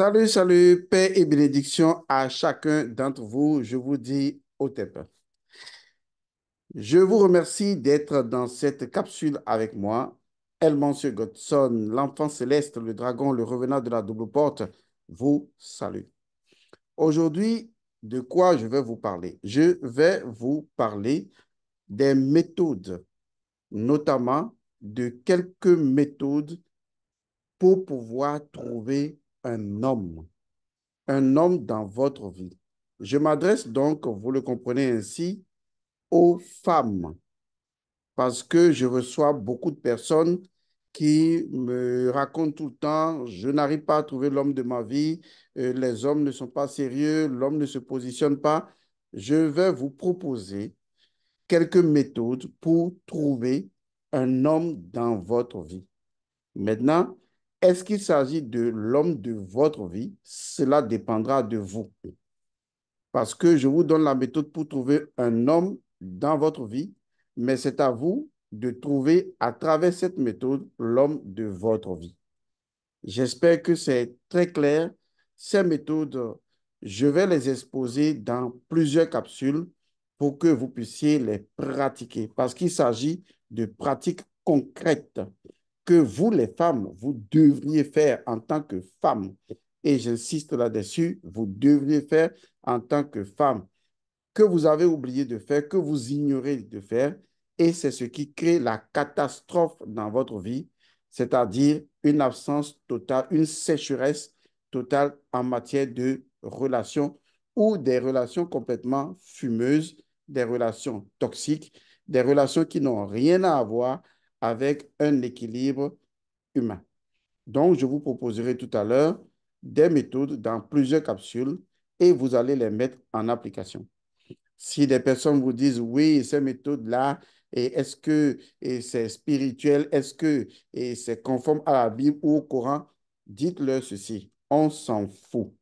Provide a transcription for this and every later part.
Salut, salut, paix et bénédiction à chacun d'entre vous. Je vous dis au TEP. Je vous remercie d'être dans cette capsule avec moi. Monsieur Godson, l'enfant céleste, le dragon, le revenant de la double porte, vous salue. Aujourd'hui, de quoi je vais vous parler? Je vais vous parler des méthodes, notamment de quelques méthodes pour pouvoir trouver un homme, un homme dans votre vie. Je m'adresse donc, vous le comprenez ainsi, aux femmes, parce que je reçois beaucoup de personnes qui me racontent tout le temps, je n'arrive pas à trouver l'homme de ma vie, euh, les hommes ne sont pas sérieux, l'homme ne se positionne pas. Je vais vous proposer quelques méthodes pour trouver un homme dans votre vie. Maintenant, est-ce qu'il s'agit de l'homme de votre vie Cela dépendra de vous. Parce que je vous donne la méthode pour trouver un homme dans votre vie, mais c'est à vous de trouver à travers cette méthode l'homme de votre vie. J'espère que c'est très clair. Ces méthodes, je vais les exposer dans plusieurs capsules pour que vous puissiez les pratiquer, parce qu'il s'agit de pratiques concrètes que vous, les femmes, vous devriez faire en tant que femme Et j'insiste là-dessus, vous devriez faire en tant que femme, que vous avez oublié de faire, que vous ignorez de faire, et c'est ce qui crée la catastrophe dans votre vie, c'est-à-dire une absence totale, une sécheresse totale en matière de relations ou des relations complètement fumeuses, des relations toxiques, des relations qui n'ont rien à voir avec un équilibre humain. Donc, je vous proposerai tout à l'heure des méthodes dans plusieurs capsules et vous allez les mettre en application. Si des personnes vous disent, oui, ces méthodes-là, est-ce que c'est spirituel, est-ce que c'est conforme à la Bible ou au Coran, dites-leur ceci, on s'en fout.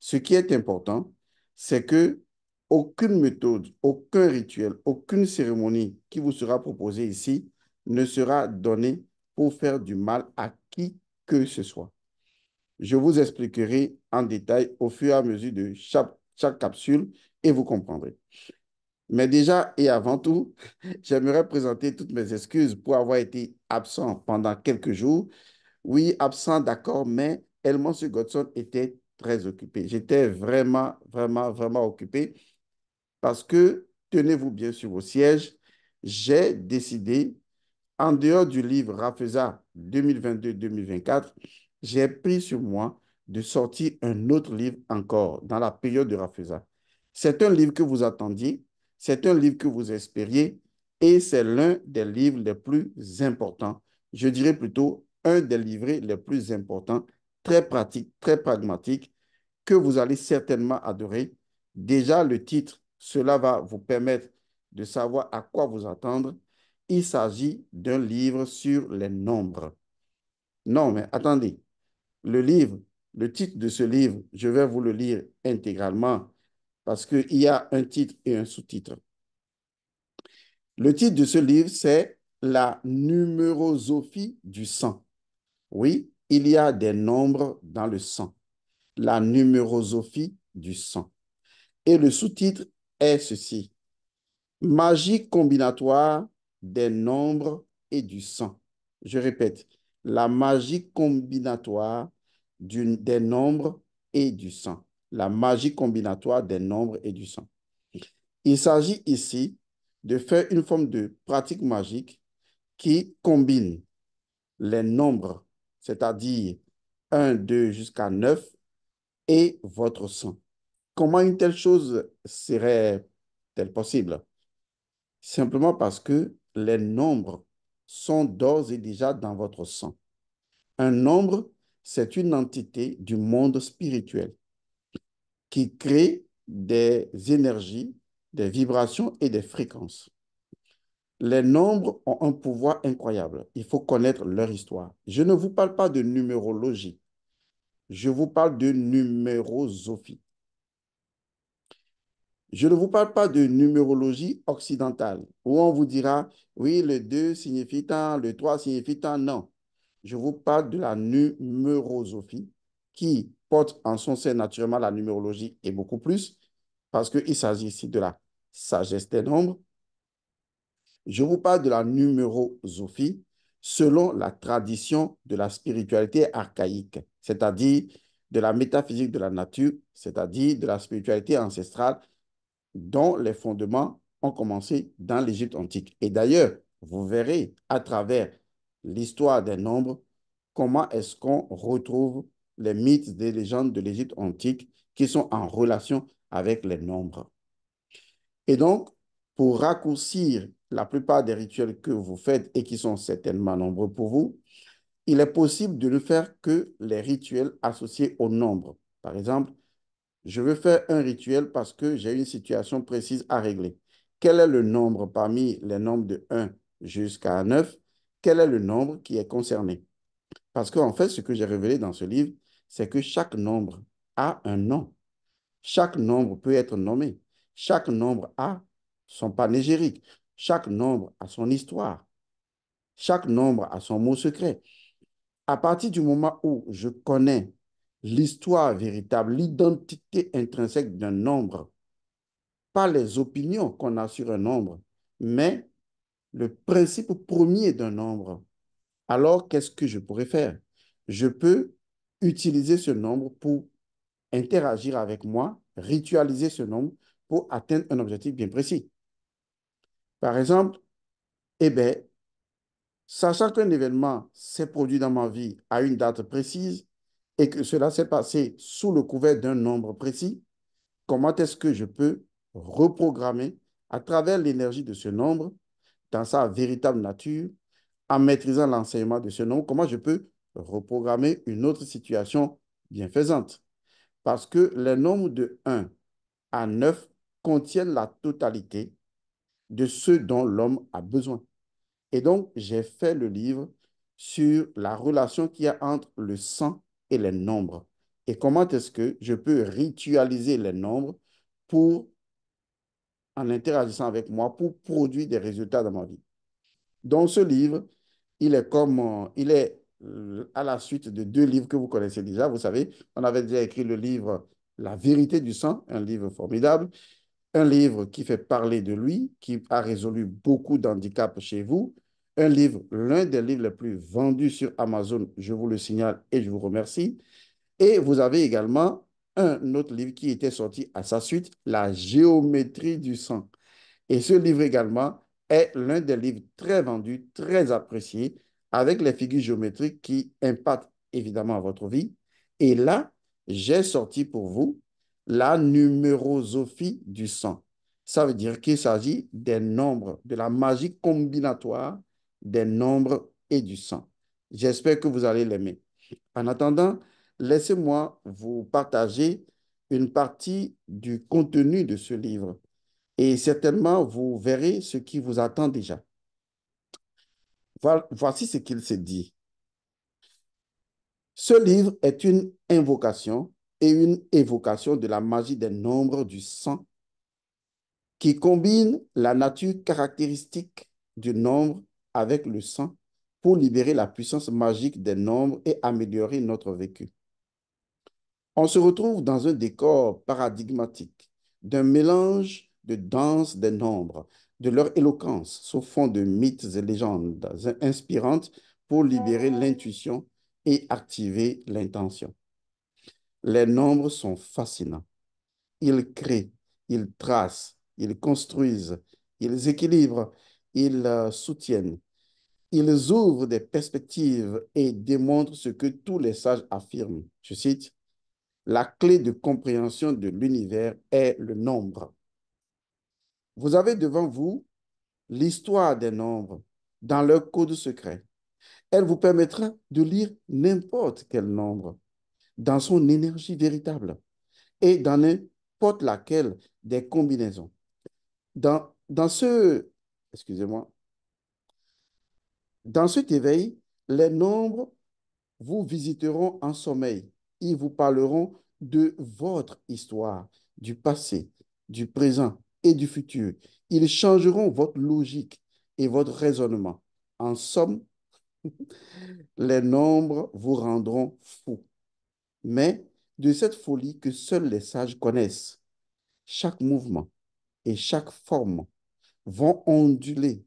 Ce qui est important, c'est que aucune méthode, aucun rituel, aucune cérémonie qui vous sera proposée ici ne sera donné pour faire du mal à qui que ce soit. Je vous expliquerai en détail au fur et à mesure de chaque, chaque capsule et vous comprendrez. Mais déjà et avant tout, j'aimerais présenter toutes mes excuses pour avoir été absent pendant quelques jours. Oui, absent, d'accord, mais Elmonsi Godson était très occupé. J'étais vraiment, vraiment, vraiment occupé parce que, tenez-vous bien sur vos sièges, j'ai décidé en dehors du livre Rafesa 2022-2024, j'ai pris sur moi de sortir un autre livre encore dans la période de Rafesa. C'est un livre que vous attendiez, c'est un livre que vous espériez et c'est l'un des livres les plus importants. Je dirais plutôt un des livrets les plus importants, très pratique, très pragmatique, que vous allez certainement adorer. Déjà, le titre, cela va vous permettre de savoir à quoi vous attendre il s'agit d'un livre sur les nombres. Non, mais attendez, le livre, le titre de ce livre, je vais vous le lire intégralement parce qu'il y a un titre et un sous-titre. Le titre de ce livre, c'est La numérosophie du sang. Oui, il y a des nombres dans le sang. La numérosophie du sang. Et le sous-titre est ceci. Magie combinatoire des nombres et du sang. Je répète, la magie combinatoire des nombres et du sang. La magie combinatoire des nombres et du sang. Il s'agit ici de faire une forme de pratique magique qui combine les nombres, c'est-à-dire 1, 2 jusqu'à 9, et votre sang. Comment une telle chose serait-elle possible Simplement parce que les nombres sont d'ores et déjà dans votre sang. Un nombre, c'est une entité du monde spirituel qui crée des énergies, des vibrations et des fréquences. Les nombres ont un pouvoir incroyable. Il faut connaître leur histoire. Je ne vous parle pas de numérologie. Je vous parle de numérosophie. Je ne vous parle pas de numérologie occidentale, où on vous dira, oui, le 2 signifie tant, le 3 signifie tant. Non. Je vous parle de la numérosophie, qui porte en son sein naturellement la numérologie et beaucoup plus, parce qu'il s'agit ici de la sagesse des nombres. Je vous parle de la numérosophie selon la tradition de la spiritualité archaïque, c'est-à-dire de la métaphysique de la nature, c'est-à-dire de la spiritualité ancestrale, dont les fondements ont commencé dans l'Égypte antique. Et d'ailleurs, vous verrez à travers l'histoire des nombres comment est-ce qu'on retrouve les mythes des légendes de l'Égypte antique qui sont en relation avec les nombres. Et donc, pour raccourcir la plupart des rituels que vous faites et qui sont certainement nombreux pour vous, il est possible de ne faire que les rituels associés aux nombres. Par exemple, je veux faire un rituel parce que j'ai une situation précise à régler. Quel est le nombre parmi les nombres de 1 jusqu'à 9 Quel est le nombre qui est concerné Parce qu'en fait, ce que j'ai révélé dans ce livre, c'est que chaque nombre a un nom. Chaque nombre peut être nommé. Chaque nombre a son panégérique. Chaque nombre a son histoire. Chaque nombre a son mot secret. À partir du moment où je connais l'histoire véritable, l'identité intrinsèque d'un nombre, pas les opinions qu'on a sur un nombre, mais le principe premier d'un nombre. Alors, qu'est-ce que je pourrais faire Je peux utiliser ce nombre pour interagir avec moi, ritualiser ce nombre pour atteindre un objectif bien précis. Par exemple, eh bien, sachant qu'un événement s'est produit dans ma vie à une date précise, et que cela s'est passé sous le couvert d'un nombre précis, comment est-ce que je peux reprogrammer à travers l'énergie de ce nombre, dans sa véritable nature, en maîtrisant l'enseignement de ce nombre, comment je peux reprogrammer une autre situation bienfaisante. Parce que les nombres de 1 à 9 contiennent la totalité de ce dont l'homme a besoin. Et donc, j'ai fait le livre sur la relation qu'il y a entre le sang et les nombres. Et comment est-ce que je peux ritualiser les nombres pour, en interagissant avec moi, pour produire des résultats dans ma vie. Dans ce livre, il est comme, euh, il est euh, à la suite de deux livres que vous connaissez déjà. Vous savez, on avait déjà écrit le livre La vérité du sang, un livre formidable, un livre qui fait parler de lui, qui a résolu beaucoup d'handicaps chez vous, un livre, l'un des livres les plus vendus sur Amazon, je vous le signale et je vous remercie. Et vous avez également un autre livre qui était sorti à sa suite, La géométrie du sang. Et ce livre également est l'un des livres très vendus, très appréciés, avec les figures géométriques qui impactent évidemment votre vie. Et là, j'ai sorti pour vous la numérosophie du sang. Ça veut dire qu'il s'agit des nombres, de la magie combinatoire des nombres et du sang. J'espère que vous allez l'aimer. En attendant, laissez-moi vous partager une partie du contenu de ce livre et certainement vous verrez ce qui vous attend déjà. Voici ce qu'il se dit. Ce livre est une invocation et une évocation de la magie des nombres du sang qui combine la nature caractéristique du nombre avec le sang pour libérer la puissance magique des nombres et améliorer notre vécu. On se retrouve dans un décor paradigmatique d'un mélange de danse des nombres, de leur éloquence, sous fond de mythes et légendes inspirantes pour libérer l'intuition et activer l'intention. Les nombres sont fascinants. Ils créent, ils tracent, ils construisent, ils équilibrent, ils euh, soutiennent, ils ouvrent des perspectives et démontrent ce que tous les sages affirment. Je cite, La clé de compréhension de l'univers est le nombre. Vous avez devant vous l'histoire des nombres dans leur code secret. Elle vous permettra de lire n'importe quel nombre dans son énergie véritable et dans n'importe laquelle des combinaisons. Dans, dans ce, excusez-moi, dans cet éveil, les nombres vous visiteront en sommeil. Ils vous parleront de votre histoire, du passé, du présent et du futur. Ils changeront votre logique et votre raisonnement. En somme, les nombres vous rendront fous. Mais de cette folie que seuls les sages connaissent, chaque mouvement et chaque forme vont onduler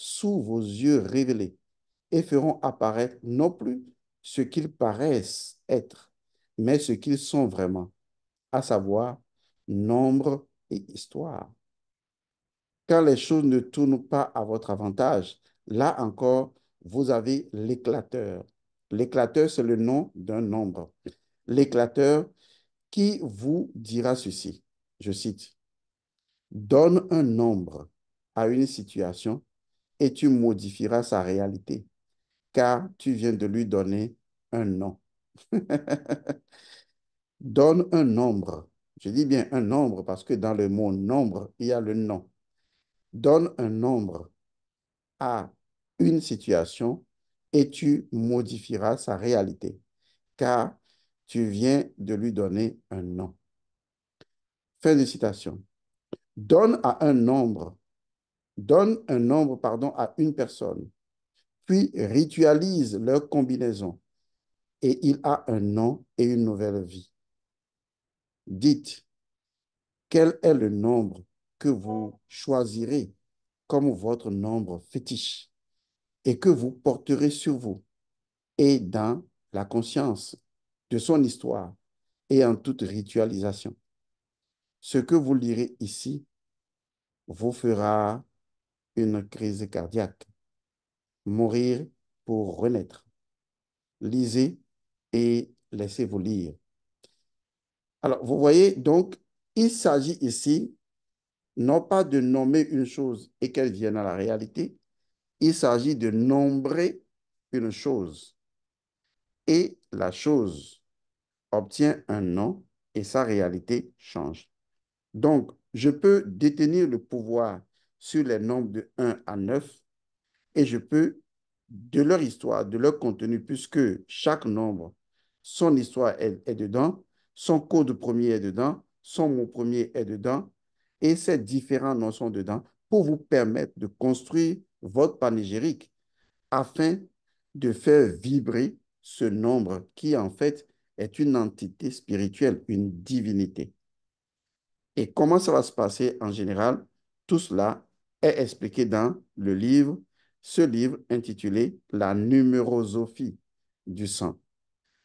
sous vos yeux révélés et feront apparaître non plus ce qu'ils paraissent être, mais ce qu'ils sont vraiment, à savoir nombre et histoire. Quand les choses ne tournent pas à votre avantage, là encore, vous avez l'éclateur. L'éclateur, c'est le nom d'un nombre. L'éclateur qui vous dira ceci, je cite, donne un nombre à une situation et tu modifieras sa réalité, car tu viens de lui donner un nom. Donne un nombre. Je dis bien un nombre parce que dans le mot nombre, il y a le nom. Donne un nombre à une situation et tu modifieras sa réalité, car tu viens de lui donner un nom. Fin de citation. Donne à un nombre donne un nombre pardon, à une personne, puis ritualise leur combinaison, et il a un nom et une nouvelle vie. Dites, quel est le nombre que vous choisirez comme votre nombre fétiche et que vous porterez sur vous et dans la conscience de son histoire et en toute ritualisation. Ce que vous lirez ici vous fera une crise cardiaque, mourir pour renaître. Lisez et laissez-vous lire. Alors, vous voyez, donc, il s'agit ici non pas de nommer une chose et qu'elle vienne à la réalité, il s'agit de nombrer une chose. Et la chose obtient un nom et sa réalité change. Donc, je peux détenir le pouvoir sur les nombres de 1 à 9 et je peux, de leur histoire, de leur contenu, puisque chaque nombre, son histoire est, est dedans, son code premier est dedans, son mot premier est dedans, et ces différents noms sont dedans pour vous permettre de construire votre panégyrique afin de faire vibrer ce nombre qui en fait est une entité spirituelle, une divinité. Et comment ça va se passer en général Tout cela est expliqué dans le livre, ce livre intitulé La numérosophie du sang.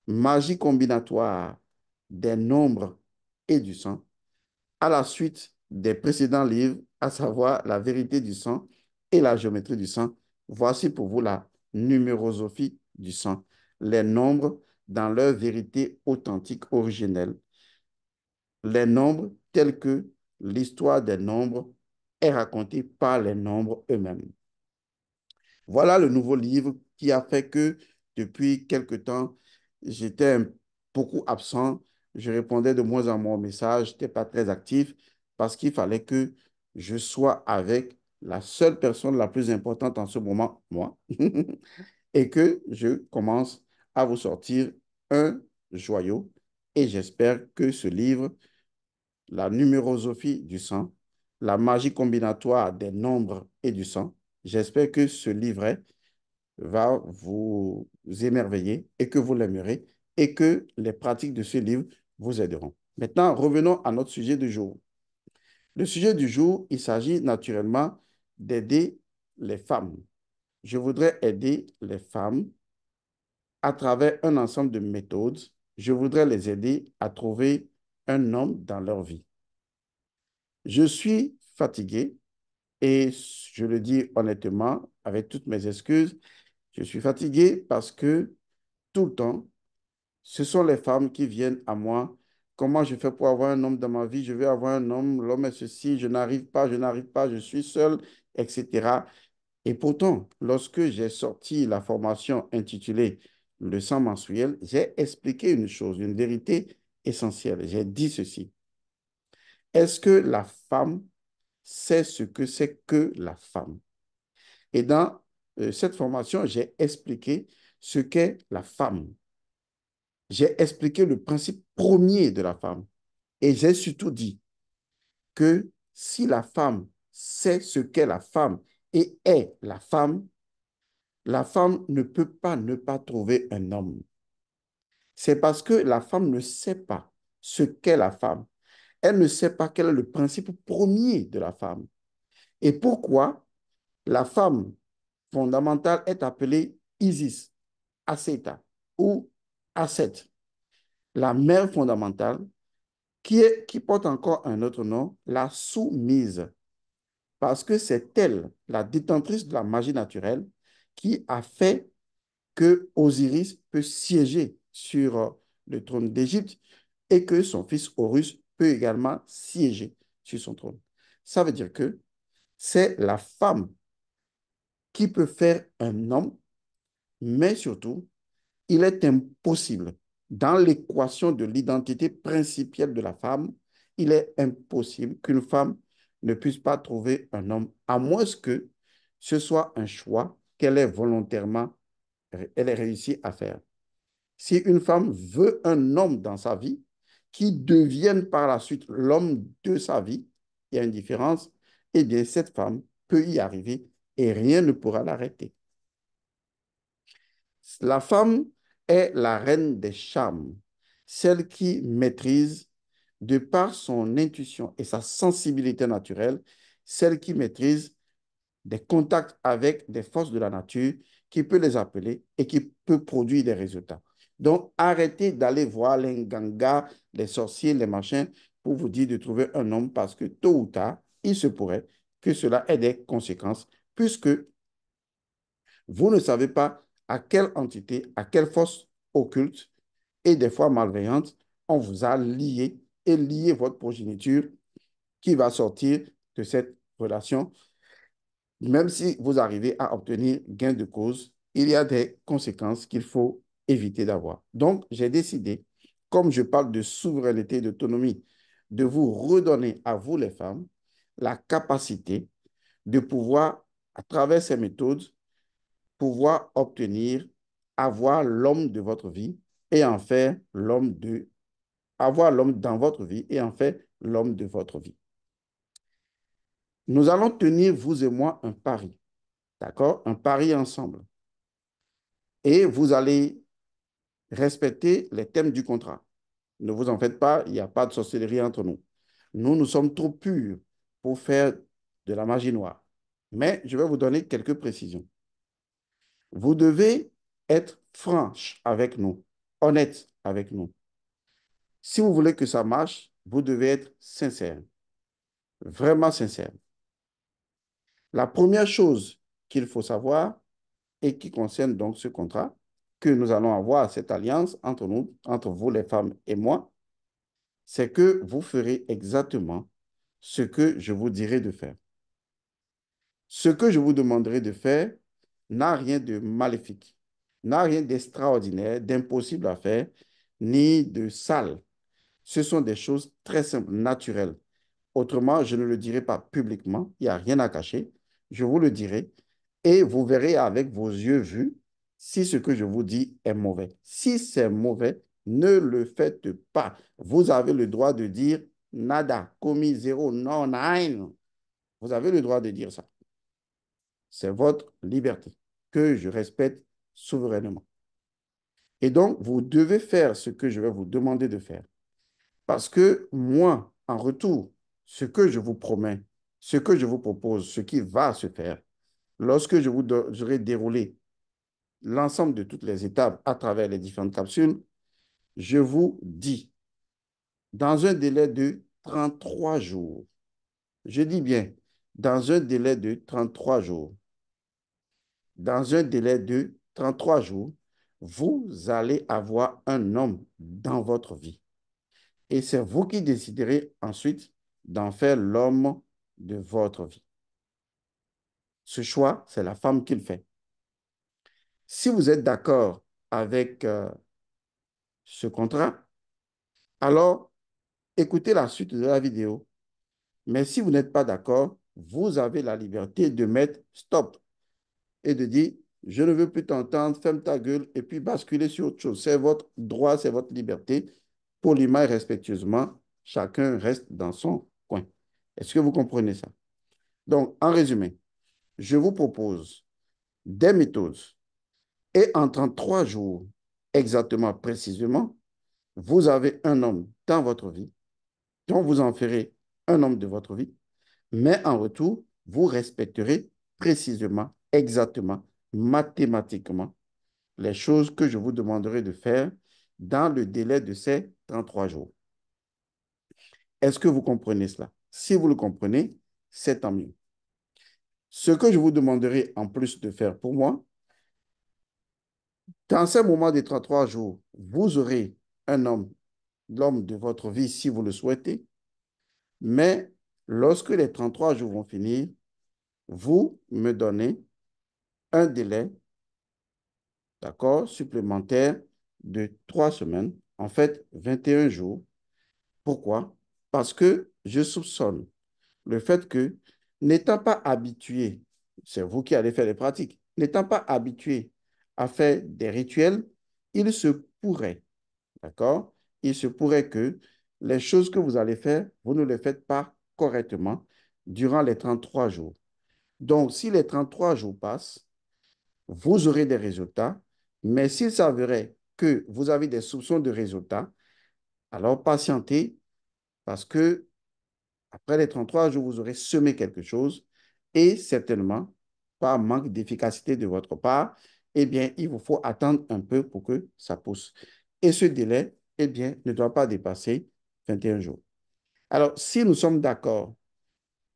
Magie combinatoire des nombres et du sang, à la suite des précédents livres, à savoir La vérité du sang et la géométrie du sang. Voici pour vous la numérosophie du sang, les nombres dans leur vérité authentique originelle, les nombres tels que l'histoire des nombres est raconté par les nombres eux-mêmes. Voilà le nouveau livre qui a fait que depuis quelque temps, j'étais beaucoup absent. Je répondais de moins en moins aux messages. Je n'étais pas très actif parce qu'il fallait que je sois avec la seule personne la plus importante en ce moment, moi, et que je commence à vous sortir un joyau. Et j'espère que ce livre, La numérosophie du sang, la magie combinatoire des nombres et du sang. J'espère que ce livret va vous émerveiller et que vous l'aimerez et que les pratiques de ce livre vous aideront. Maintenant, revenons à notre sujet du jour. Le sujet du jour, il s'agit naturellement d'aider les femmes. Je voudrais aider les femmes à travers un ensemble de méthodes. Je voudrais les aider à trouver un homme dans leur vie. Je suis fatigué et je le dis honnêtement, avec toutes mes excuses, je suis fatigué parce que tout le temps, ce sont les femmes qui viennent à moi. Comment je fais pour avoir un homme dans ma vie Je veux avoir un homme, l'homme est ceci, je n'arrive pas, je n'arrive pas, je suis seul, etc. Et pourtant, lorsque j'ai sorti la formation intitulée Le sang mensuel, j'ai expliqué une chose, une vérité essentielle. J'ai dit ceci. Est-ce que la femme sait ce que c'est que la femme? Et dans euh, cette formation, j'ai expliqué ce qu'est la femme. J'ai expliqué le principe premier de la femme. Et j'ai surtout dit que si la femme sait ce qu'est la femme et est la femme, la femme ne peut pas ne pas trouver un homme. C'est parce que la femme ne sait pas ce qu'est la femme elle ne sait pas quel est le principe premier de la femme et pourquoi la femme fondamentale est appelée Isis, Aseta ou Aset, la mère fondamentale qui, est, qui porte encore un autre nom, la soumise, parce que c'est elle, la détentrice de la magie naturelle, qui a fait que Osiris peut siéger sur le trône d'Égypte et que son fils Horus peut également siéger sur son trône. Ça veut dire que c'est la femme qui peut faire un homme, mais surtout, il est impossible, dans l'équation de l'identité principielle de la femme, il est impossible qu'une femme ne puisse pas trouver un homme, à moins que ce soit un choix qu'elle ait volontairement, elle réussi à faire. Si une femme veut un homme dans sa vie, qui deviennent par la suite l'homme de sa vie, il y a une différence, eh bien, cette femme peut y arriver et rien ne pourra l'arrêter. La femme est la reine des charmes, celle qui maîtrise, de par son intuition et sa sensibilité naturelle, celle qui maîtrise des contacts avec des forces de la nature, qui peut les appeler et qui peut produire des résultats. Donc, arrêtez d'aller voir les gangas, les sorciers, les machins, pour vous dire de trouver un homme, parce que tôt ou tard, il se pourrait que cela ait des conséquences, puisque vous ne savez pas à quelle entité, à quelle force occulte et des fois malveillante, on vous a lié et lié votre progéniture qui va sortir de cette relation. Même si vous arrivez à obtenir gain de cause, il y a des conséquences qu'il faut éviter d'avoir. Donc, j'ai décidé, comme je parle de souveraineté d'autonomie, de vous redonner à vous les femmes la capacité de pouvoir, à travers ces méthodes, pouvoir obtenir, avoir l'homme de votre vie et en faire l'homme de, avoir l'homme dans votre vie et en faire l'homme de votre vie. Nous allons tenir, vous et moi, un pari. D'accord Un pari ensemble. Et vous allez respectez les thèmes du contrat. Ne vous en faites pas, il n'y a pas de sorcellerie entre nous. Nous, nous sommes trop purs pour faire de la magie noire. Mais je vais vous donner quelques précisions. Vous devez être franche avec nous, honnête avec nous. Si vous voulez que ça marche, vous devez être sincère, vraiment sincère. La première chose qu'il faut savoir et qui concerne donc ce contrat, que nous allons avoir cette alliance entre nous, entre vous les femmes et moi, c'est que vous ferez exactement ce que je vous dirai de faire. Ce que je vous demanderai de faire n'a rien de maléfique, n'a rien d'extraordinaire, d'impossible à faire, ni de sale. Ce sont des choses très simples, naturelles. Autrement, je ne le dirai pas publiquement, il n'y a rien à cacher. Je vous le dirai et vous verrez avec vos yeux vus si ce que je vous dis est mauvais. Si c'est mauvais, ne le faites pas. Vous avez le droit de dire nada, commis zéro, non, nine. Vous avez le droit de dire ça. C'est votre liberté que je respecte souverainement. Et donc, vous devez faire ce que je vais vous demander de faire. Parce que moi, en retour, ce que je vous promets, ce que je vous propose, ce qui va se faire, lorsque je vous aurai déroulé l'ensemble de toutes les étapes à travers les différentes capsules, je vous dis, dans un délai de 33 jours, je dis bien, dans un délai de 33 jours, dans un délai de 33 jours, vous allez avoir un homme dans votre vie. Et c'est vous qui déciderez ensuite d'en faire l'homme de votre vie. Ce choix, c'est la femme qui le fait. Si vous êtes d'accord avec euh, ce contrat, alors écoutez la suite de la vidéo. Mais si vous n'êtes pas d'accord, vous avez la liberté de mettre stop et de dire je ne veux plus t'entendre, ferme ta gueule et puis basculer sur autre chose. C'est votre droit, c'est votre liberté. Poliment et respectueusement, chacun reste dans son coin. Est-ce que vous comprenez ça? Donc, en résumé, je vous propose des méthodes et en 33 jours, exactement, précisément, vous avez un homme dans votre vie, dont vous en ferez un homme de votre vie, mais en retour, vous respecterez précisément, exactement, mathématiquement, les choses que je vous demanderai de faire dans le délai de ces 33 jours. Est-ce que vous comprenez cela? Si vous le comprenez, c'est tant mieux. Ce que je vous demanderai en plus de faire pour moi, dans ce moment des 33 jours, vous aurez un homme, l'homme de votre vie si vous le souhaitez, mais lorsque les 33 jours vont finir, vous me donnez un délai, d'accord, supplémentaire de trois semaines, en fait 21 jours. Pourquoi Parce que je soupçonne le fait que, n'étant pas habitué, c'est vous qui allez faire les pratiques, n'étant pas habitué a fait des rituels, il se pourrait, d'accord Il se pourrait que les choses que vous allez faire, vous ne les faites pas correctement durant les 33 jours. Donc, si les 33 jours passent, vous aurez des résultats, mais s'il s'avérait que vous avez des soupçons de résultats, alors patientez parce que après les 33 jours, vous aurez semé quelque chose et certainement par manque d'efficacité de votre part, eh bien, il vous faut attendre un peu pour que ça pousse. Et ce délai, eh bien, ne doit pas dépasser 21 jours. Alors, si nous sommes d'accord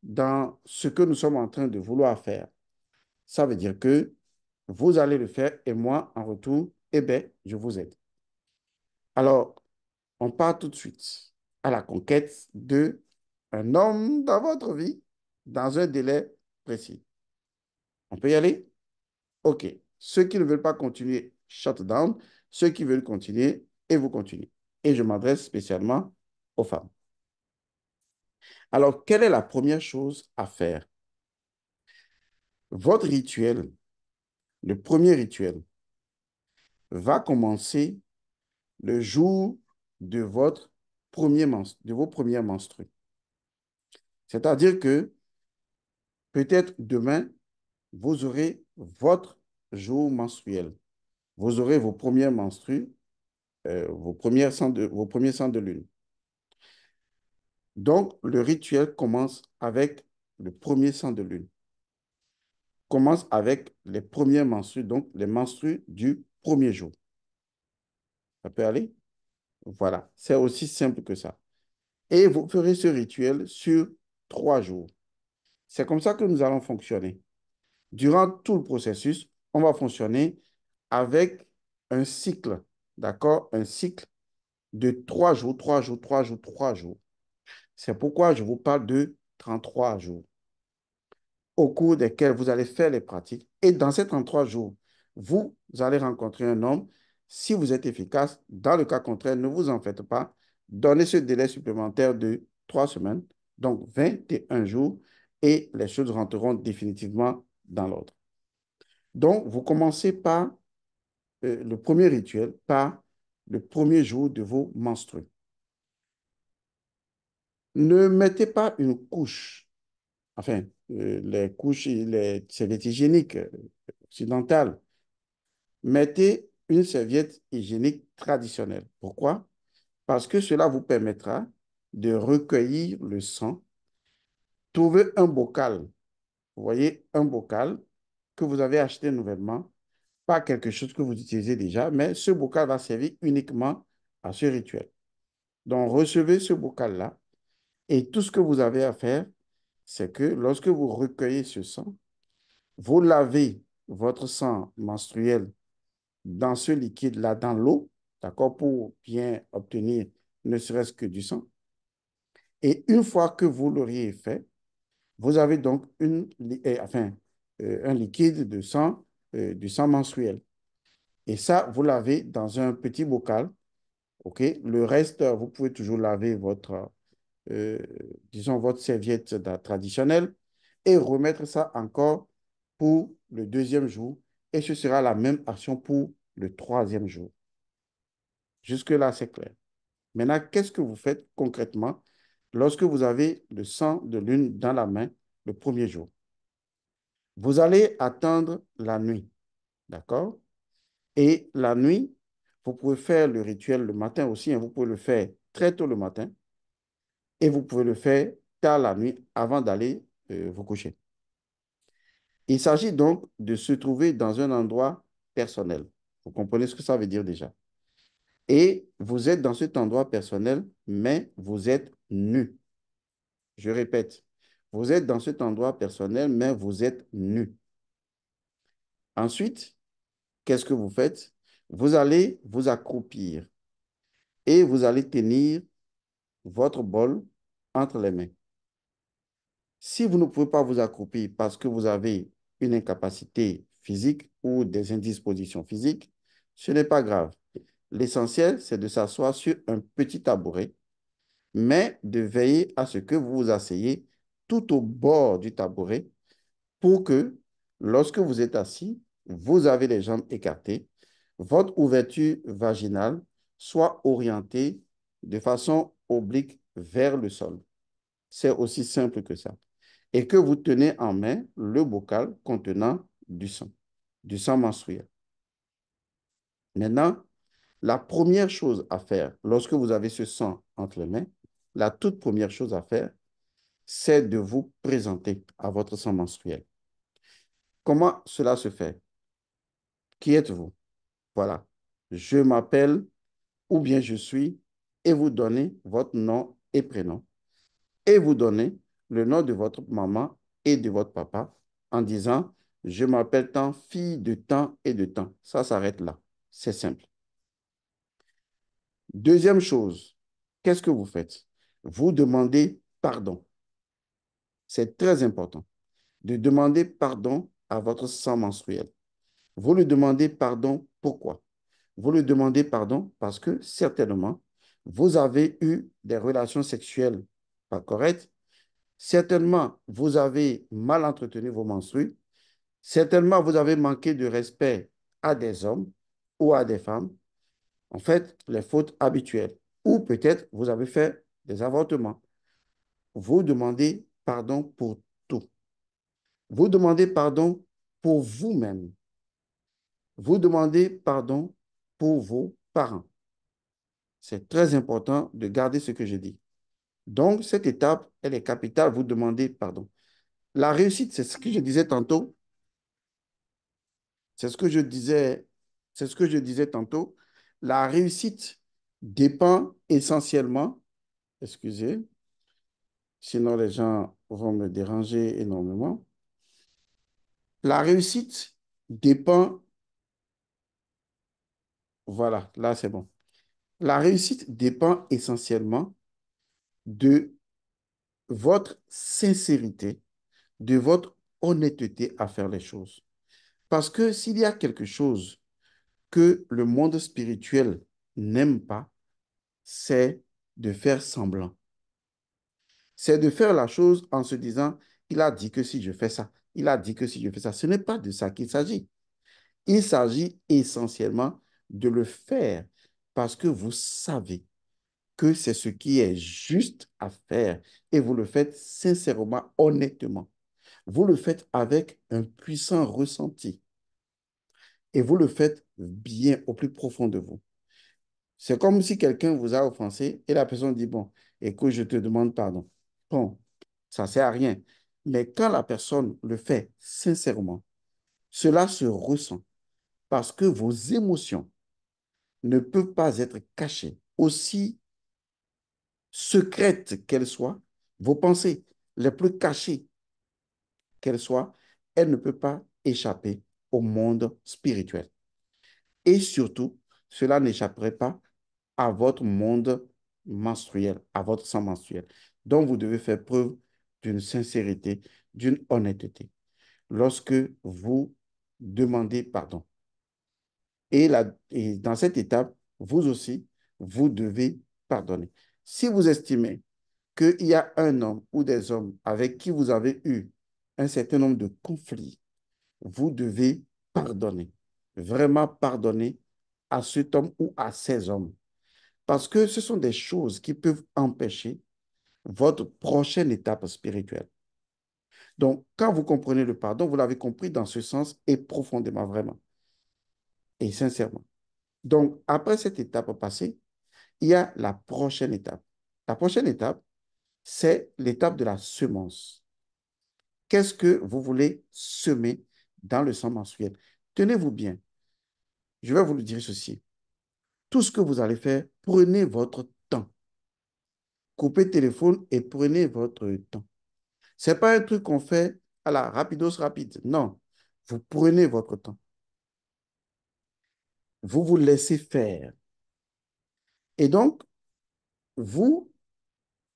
dans ce que nous sommes en train de vouloir faire, ça veut dire que vous allez le faire et moi, en retour, eh bien, je vous aide. Alors, on part tout de suite à la conquête d'un homme dans votre vie dans un délai précis. On peut y aller? OK. Ceux qui ne veulent pas continuer, shut down. Ceux qui veulent continuer, et vous continuez. Et je m'adresse spécialement aux femmes. Alors, quelle est la première chose à faire Votre rituel, le premier rituel, va commencer le jour de, votre premier de vos premières menstrues. C'est-à-dire que peut-être demain, vous aurez votre jour menstruel. Vous aurez vos euh, premières menstrues, vos, vos premiers sangs de lune. Donc, le rituel commence avec le premier sang de lune. Commence avec les premières menstrues, donc les menstrues du premier jour. Ça peut aller Voilà, c'est aussi simple que ça. Et vous ferez ce rituel sur trois jours. C'est comme ça que nous allons fonctionner. Durant tout le processus, on va fonctionner avec un cycle, d'accord Un cycle de trois jours, trois jours, trois jours, trois jours. C'est pourquoi je vous parle de 33 jours au cours desquels vous allez faire les pratiques. Et dans ces 33 jours, vous allez rencontrer un homme. Si vous êtes efficace, dans le cas contraire, ne vous en faites pas. Donnez ce délai supplémentaire de trois semaines, donc 21 jours, et les choses rentreront définitivement dans l'ordre. Donc, vous commencez par euh, le premier rituel, par le premier jour de vos menstrues. Ne mettez pas une couche, enfin, euh, les couches, les serviettes hygiéniques euh, occidentales. Mettez une serviette hygiénique traditionnelle. Pourquoi? Parce que cela vous permettra de recueillir le sang, Trouvez un bocal, vous voyez, un bocal que vous avez acheté nouvellement, pas quelque chose que vous utilisez déjà, mais ce bocal va servir uniquement à ce rituel. Donc, recevez ce bocal-là et tout ce que vous avez à faire, c'est que lorsque vous recueillez ce sang, vous lavez votre sang menstruel dans ce liquide-là, dans l'eau, d'accord, pour bien obtenir ne serait-ce que du sang. Et une fois que vous l'auriez fait, vous avez donc une, eh, enfin, euh, un liquide de sang, euh, du sang mensuel. Et ça, vous l'avez dans un petit bocal. OK? Le reste, vous pouvez toujours laver votre, euh, disons, votre serviette traditionnelle et remettre ça encore pour le deuxième jour. Et ce sera la même action pour le troisième jour. Jusque-là, c'est clair. Maintenant, qu'est-ce que vous faites concrètement lorsque vous avez le sang de lune dans la main le premier jour? Vous allez attendre la nuit, d'accord Et la nuit, vous pouvez faire le rituel le matin aussi, et hein. vous pouvez le faire très tôt le matin et vous pouvez le faire tard la nuit avant d'aller euh, vous coucher. Il s'agit donc de se trouver dans un endroit personnel. Vous comprenez ce que ça veut dire déjà. Et vous êtes dans cet endroit personnel, mais vous êtes nu. Je répète, vous êtes dans cet endroit personnel, mais vous êtes nu. Ensuite, qu'est-ce que vous faites Vous allez vous accroupir et vous allez tenir votre bol entre les mains. Si vous ne pouvez pas vous accroupir parce que vous avez une incapacité physique ou des indispositions physiques, ce n'est pas grave. L'essentiel, c'est de s'asseoir sur un petit tabouret, mais de veiller à ce que vous vous asseyez tout au bord du tabouret pour que lorsque vous êtes assis, vous avez les jambes écartées, votre ouverture vaginale soit orientée de façon oblique vers le sol. C'est aussi simple que ça. Et que vous tenez en main le bocal contenant du sang, du sang menstruel. Maintenant, la première chose à faire lorsque vous avez ce sang entre les mains, la toute première chose à faire, c'est de vous présenter à votre sang menstruel. Comment cela se fait Qui êtes-vous Voilà. Je m'appelle ou bien je suis et vous donnez votre nom et prénom. Et vous donnez le nom de votre maman et de votre papa en disant Je m'appelle tant fille de temps et de temps. Ça s'arrête là. C'est simple. Deuxième chose, qu'est-ce que vous faites Vous demandez pardon c'est très important de demander pardon à votre sang menstruel. Vous lui demandez pardon pourquoi Vous lui demandez pardon parce que certainement, vous avez eu des relations sexuelles pas correctes. Certainement, vous avez mal entretenu vos menstrues. Certainement, vous avez manqué de respect à des hommes ou à des femmes. En fait, les fautes habituelles. Ou peut-être vous avez fait des avortements. Vous demandez pardon pour tout. Vous demandez pardon pour vous-même. Vous demandez pardon pour vos parents. C'est très important de garder ce que je dis. Donc, cette étape, elle est capitale. Vous demandez pardon. La réussite, c'est ce que je disais tantôt. C'est ce que je disais, c'est ce que je disais tantôt. La réussite dépend essentiellement, excusez, sinon les gens vont me déranger énormément. La réussite dépend... Voilà, là c'est bon. La réussite dépend essentiellement de votre sincérité, de votre honnêteté à faire les choses. Parce que s'il y a quelque chose que le monde spirituel n'aime pas, c'est de faire semblant c'est de faire la chose en se disant, il a dit que si je fais ça, il a dit que si je fais ça. Ce n'est pas de ça qu'il s'agit. Il s'agit essentiellement de le faire parce que vous savez que c'est ce qui est juste à faire et vous le faites sincèrement, honnêtement. Vous le faites avec un puissant ressenti et vous le faites bien au plus profond de vous. C'est comme si quelqu'un vous a offensé et la personne dit, bon, écoute, je te demande pardon bon, ça ne sert à rien. Mais quand la personne le fait sincèrement, cela se ressent parce que vos émotions ne peuvent pas être cachées, aussi secrètes qu'elles soient, vos pensées les plus cachées qu'elles soient, elles ne peuvent pas échapper au monde spirituel. Et surtout, cela n'échapperait pas à votre monde menstruel, à votre sang menstruel. Donc, vous devez faire preuve d'une sincérité, d'une honnêteté lorsque vous demandez pardon. Et, et dans cette étape, vous aussi, vous devez pardonner. Si vous estimez qu'il y a un homme ou des hommes avec qui vous avez eu un certain nombre de conflits, vous devez pardonner, vraiment pardonner à cet homme ou à ces hommes. Parce que ce sont des choses qui peuvent empêcher votre prochaine étape spirituelle. Donc, quand vous comprenez le pardon, vous l'avez compris dans ce sens et profondément, vraiment. Et sincèrement. Donc, après cette étape passée, il y a la prochaine étape. La prochaine étape, c'est l'étape de la semence. Qu'est-ce que vous voulez semer dans le sang mensuel Tenez-vous bien. Je vais vous le dire ceci. Tout ce que vous allez faire, prenez votre coupez téléphone et prenez votre temps. Ce n'est pas un truc qu'on fait à la rapidos rapide. Non, vous prenez votre temps. Vous vous laissez faire. Et donc, vous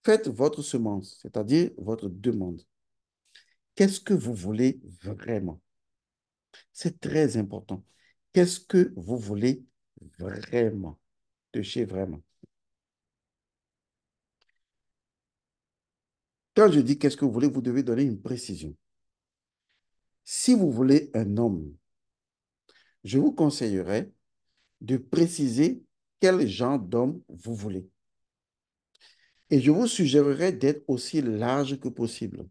faites votre semence, c'est-à-dire votre demande. Qu'est-ce que vous voulez vraiment C'est très important. Qu'est-ce que vous voulez vraiment de chez vraiment Quand je dis qu'est-ce que vous voulez, vous devez donner une précision. Si vous voulez un homme, je vous conseillerais de préciser quel genre d'homme vous voulez. Et je vous suggérerais d'être aussi large que possible.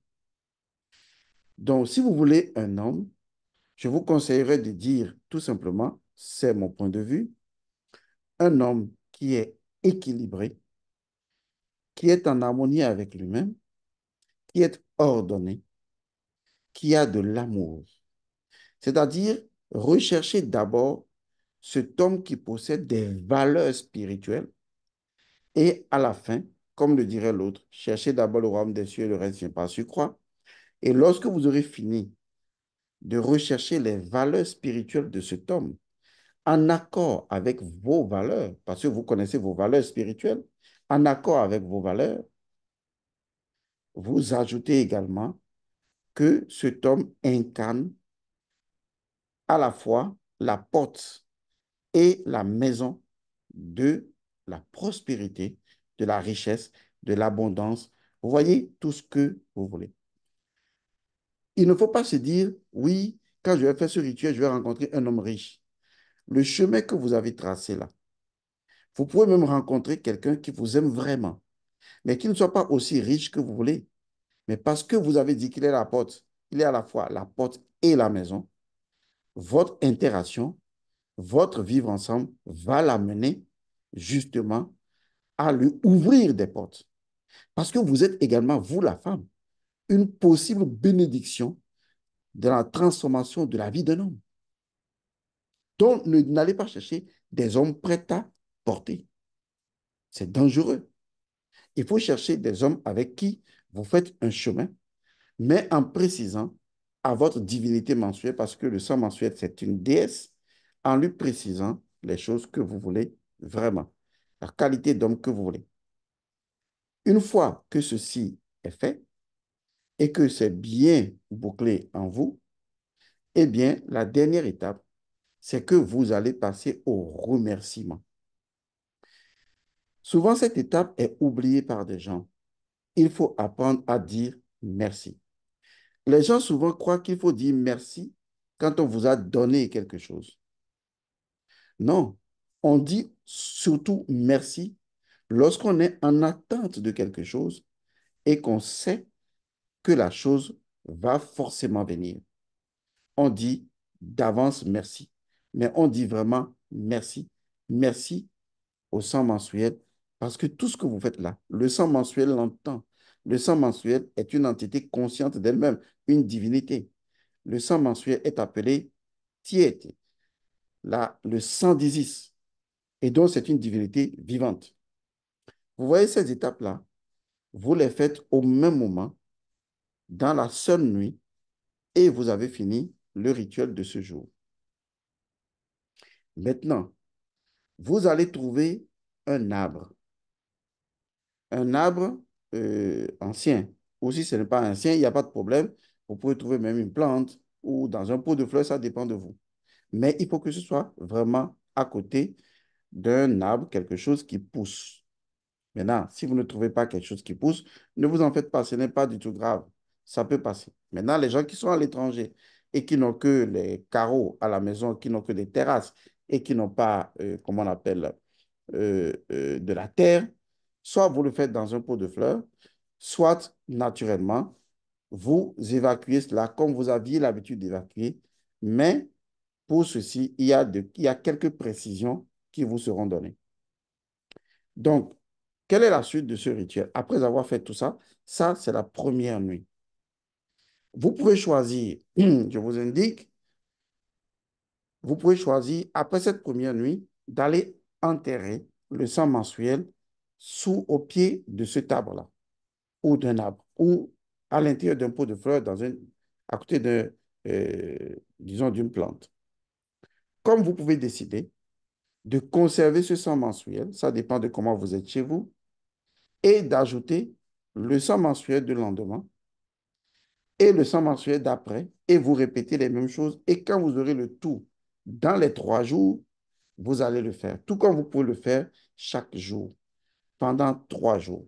Donc, si vous voulez un homme, je vous conseillerais de dire tout simplement, c'est mon point de vue, un homme qui est équilibré, qui est en harmonie avec lui-même, qui est ordonné, qui a de l'amour. C'est-à-dire rechercher d'abord cet homme qui possède des valeurs spirituelles et à la fin, comme le dirait l'autre, cherchez d'abord le royaume des cieux et le reste vient par croix. Et lorsque vous aurez fini de rechercher les valeurs spirituelles de cet homme, en accord avec vos valeurs, parce que vous connaissez vos valeurs spirituelles, en accord avec vos valeurs, vous ajoutez également que cet homme incarne à la fois la porte et la maison de la prospérité, de la richesse, de l'abondance. Vous voyez tout ce que vous voulez. Il ne faut pas se dire, oui, quand je vais faire ce rituel, je vais rencontrer un homme riche. Le chemin que vous avez tracé là, vous pouvez même rencontrer quelqu'un qui vous aime vraiment, mais qui ne soit pas aussi riche que vous voulez. Mais parce que vous avez dit qu'il est la porte, il est à la fois la porte et la maison, votre interaction, votre vivre ensemble va l'amener justement à lui ouvrir des portes. Parce que vous êtes également, vous la femme, une possible bénédiction de la transformation de la vie d'un homme. Donc, n'allez pas chercher des hommes prêts à porter. C'est dangereux. Il faut chercher des hommes avec qui vous faites un chemin, mais en précisant à votre divinité mensuelle, parce que le sang mensuel, c'est une déesse, en lui précisant les choses que vous voulez vraiment, la qualité d'homme que vous voulez. Une fois que ceci est fait et que c'est bien bouclé en vous, eh bien, la dernière étape, c'est que vous allez passer au remerciement. Souvent, cette étape est oubliée par des gens il faut apprendre à dire merci. Les gens souvent croient qu'il faut dire merci quand on vous a donné quelque chose. Non, on dit surtout merci lorsqu'on est en attente de quelque chose et qu'on sait que la chose va forcément venir. On dit d'avance merci, mais on dit vraiment merci. Merci au sang mensuel parce que tout ce que vous faites là, le sang mensuel l'entend. Le sang mensuel est une entité consciente d'elle-même, une divinité. Le sang mensuel est appelé Tiet, le sang d'Isis. Et donc, c'est une divinité vivante. Vous voyez ces étapes-là, vous les faites au même moment, dans la seule nuit, et vous avez fini le rituel de ce jour. Maintenant, vous allez trouver un arbre un arbre euh, ancien. Ou si ce n'est pas ancien, il n'y a pas de problème. Vous pouvez trouver même une plante ou dans un pot de fleurs, ça dépend de vous. Mais il faut que ce soit vraiment à côté d'un arbre, quelque chose qui pousse. Maintenant, si vous ne trouvez pas quelque chose qui pousse, ne vous en faites pas, ce n'est pas du tout grave. Ça peut passer. Maintenant, les gens qui sont à l'étranger et qui n'ont que les carreaux à la maison, qui n'ont que des terrasses et qui n'ont pas, euh, comment on appelle, euh, de la terre, Soit vous le faites dans un pot de fleurs, soit naturellement, vous évacuez cela comme vous aviez l'habitude d'évacuer. Mais pour ceci, il y, a a quelques précisions qui vous seront données. Donc, quelle est la suite de ce rituel Après avoir fait tout ça, ça, c'est la première nuit. Vous pouvez choisir, je vous indique, vous pouvez choisir, après cette première nuit, d'aller enterrer le sang mensuel sous au pied de ce arbre-là, ou d'un arbre, ou à l'intérieur d'un pot de fleurs, dans à côté de, euh, disons, d'une plante. Comme vous pouvez décider de conserver ce sang mensuel, ça dépend de comment vous êtes chez vous, et d'ajouter le sang mensuel du lendemain et le sang mensuel d'après, et vous répétez les mêmes choses. Et quand vous aurez le tout dans les trois jours, vous allez le faire, tout comme vous pouvez le faire chaque jour pendant trois jours.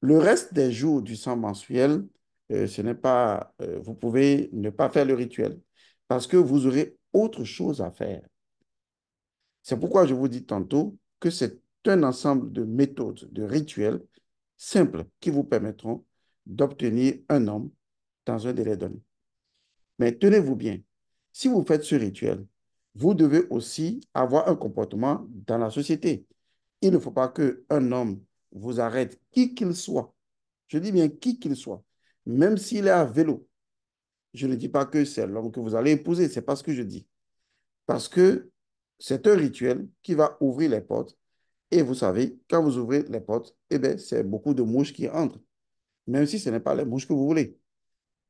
Le reste des jours du sang mensuel, euh, ce n'est pas, euh, vous pouvez ne pas faire le rituel parce que vous aurez autre chose à faire. C'est pourquoi je vous dis tantôt que c'est un ensemble de méthodes, de rituels simples qui vous permettront d'obtenir un homme dans un délai donné. Mais tenez-vous bien, si vous faites ce rituel, vous devez aussi avoir un comportement dans la société. Il ne faut pas qu'un homme vous arrête, qui qu'il soit. Je dis bien qui qu'il soit. Même s'il est à vélo. Je ne dis pas que c'est l'homme que vous allez épouser, c'est pas ce que je dis. Parce que c'est un rituel qui va ouvrir les portes. Et vous savez, quand vous ouvrez les portes, eh c'est beaucoup de mouches qui entrent. Même si ce n'est pas les mouches que vous voulez.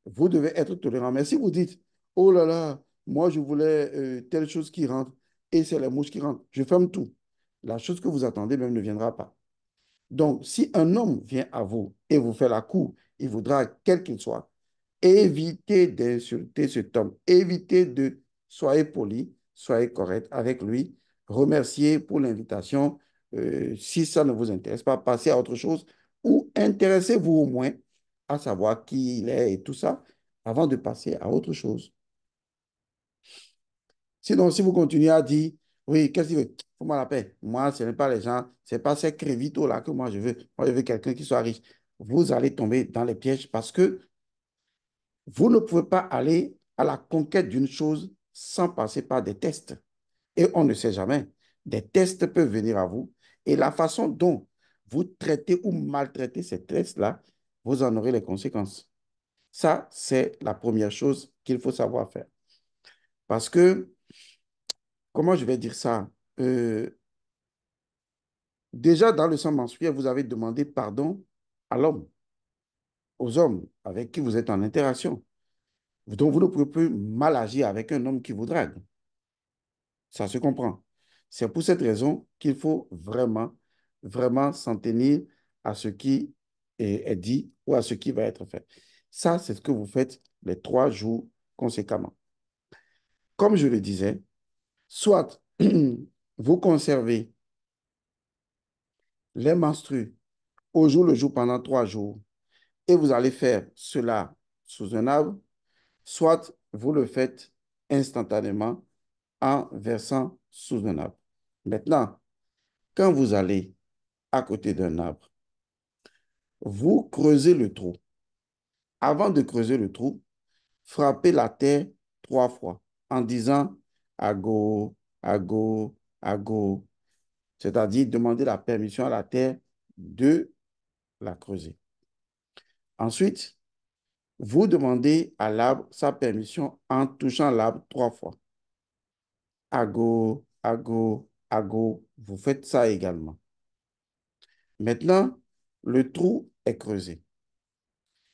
Vous devez être tolérant. Mais si vous dites, oh là là, moi je voulais euh, telle chose qui rentre, et c'est les mouches qui rentrent, je ferme tout la chose que vous attendez même ne viendra pas. Donc, si un homme vient à vous et vous fait la cour, il voudra, quel qu'il soit, évitez d'insulter cet homme, évitez de, soyez poli, soyez correct avec lui, remerciez pour l'invitation. Euh, si ça ne vous intéresse pas, passez à autre chose ou intéressez-vous au moins à savoir qui il est et tout ça avant de passer à autre chose. Sinon, si vous continuez à dire, oui, qu'est-ce qu'il veut Fais-moi la paix. Moi, ce n'est pas les gens, ce n'est pas ces crévitos-là que moi je veux. Moi, je veux quelqu'un qui soit riche. Vous allez tomber dans les pièges parce que vous ne pouvez pas aller à la conquête d'une chose sans passer par des tests. Et on ne sait jamais. Des tests peuvent venir à vous. Et la façon dont vous traitez ou maltraitez ces tests-là, vous en aurez les conséquences. Ça, c'est la première chose qu'il faut savoir faire. Parce que comment je vais dire ça euh, Déjà, dans le sang mensuel, vous avez demandé pardon à l'homme, aux hommes avec qui vous êtes en interaction. Donc, vous ne pouvez plus mal agir avec un homme qui vous drague. Ça se comprend. C'est pour cette raison qu'il faut vraiment, vraiment s'en tenir à ce qui est dit ou à ce qui va être fait. Ça, c'est ce que vous faites les trois jours conséquemment. Comme je le disais, Soit vous conservez les menstrues au jour le jour pendant trois jours et vous allez faire cela sous un arbre, soit vous le faites instantanément en versant sous un arbre. Maintenant, quand vous allez à côté d'un arbre, vous creusez le trou. Avant de creuser le trou, frappez la terre trois fois en disant à go, à C'est-à-dire demander la permission à la terre de la creuser. Ensuite, vous demandez à l'arbre sa permission en touchant l'arbre trois fois. À go, à Vous faites ça également. Maintenant, le trou est creusé.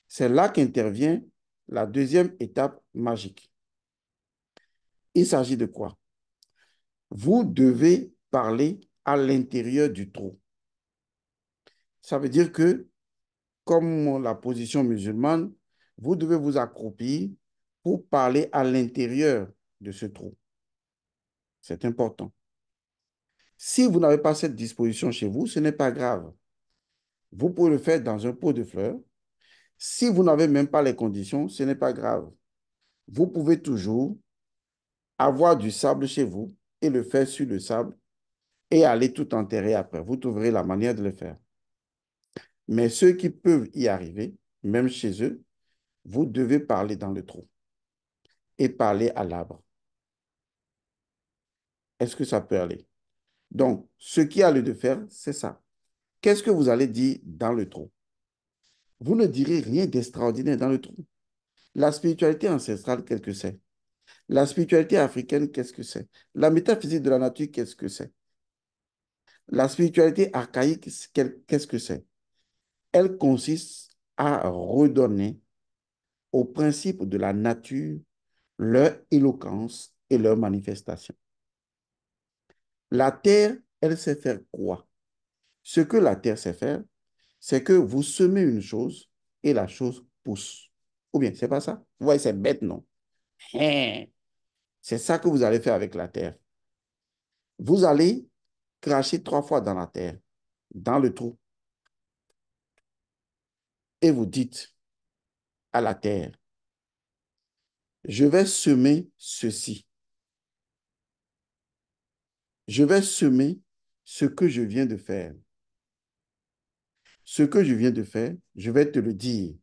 C'est là qu'intervient la deuxième étape magique. Il s'agit de quoi Vous devez parler à l'intérieur du trou. Ça veut dire que, comme la position musulmane, vous devez vous accroupir pour parler à l'intérieur de ce trou. C'est important. Si vous n'avez pas cette disposition chez vous, ce n'est pas grave. Vous pouvez le faire dans un pot de fleurs. Si vous n'avez même pas les conditions, ce n'est pas grave. Vous pouvez toujours avoir du sable chez vous et le faire sur le sable et aller tout enterrer après. Vous trouverez la manière de le faire. Mais ceux qui peuvent y arriver, même chez eux, vous devez parler dans le trou et parler à l'arbre. Est-ce que ça peut aller? Donc, ce qui a lieu de faire, c'est ça. Qu'est-ce que vous allez dire dans le trou? Vous ne direz rien d'extraordinaire dans le trou. La spiritualité ancestrale, quelque que c'est, la spiritualité africaine, qu'est-ce que c'est La métaphysique de la nature, qu'est-ce que c'est La spiritualité archaïque, qu'est-ce que c'est Elle consiste à redonner aux principes de la nature leur éloquence et leur manifestation. La terre, elle sait faire quoi Ce que la terre sait faire, c'est que vous semez une chose et la chose pousse. Ou bien, c'est pas ça Vous voyez, c'est bête, non hein? C'est ça que vous allez faire avec la terre. Vous allez cracher trois fois dans la terre, dans le trou. Et vous dites à la terre, je vais semer ceci. Je vais semer ce que je viens de faire. Ce que je viens de faire, je vais te le dire.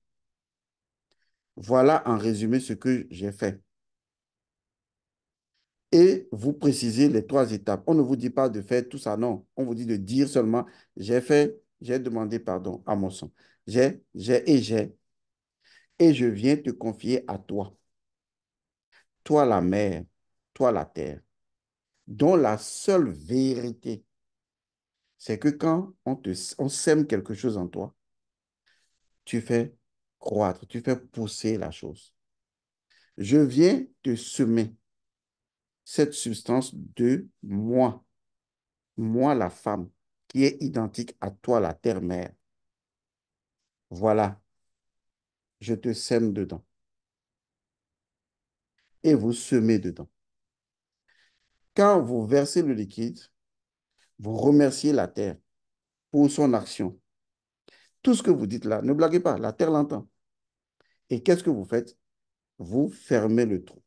Voilà en résumé ce que j'ai fait et vous précisez les trois étapes. On ne vous dit pas de faire tout ça, non. On vous dit de dire seulement, j'ai fait, j'ai demandé pardon à mon sang. J'ai, j'ai et j'ai. Et je viens te confier à toi. Toi la mer, toi la terre, dont la seule vérité, c'est que quand on, te, on sème quelque chose en toi, tu fais croître, tu fais pousser la chose. Je viens te semer cette substance de moi, moi la femme, qui est identique à toi la terre-mère. Voilà, je te sème dedans. Et vous semez dedans. Quand vous versez le liquide, vous remerciez la terre pour son action. Tout ce que vous dites là, ne blaguez pas, la terre l'entend. Et qu'est-ce que vous faites Vous fermez le trou.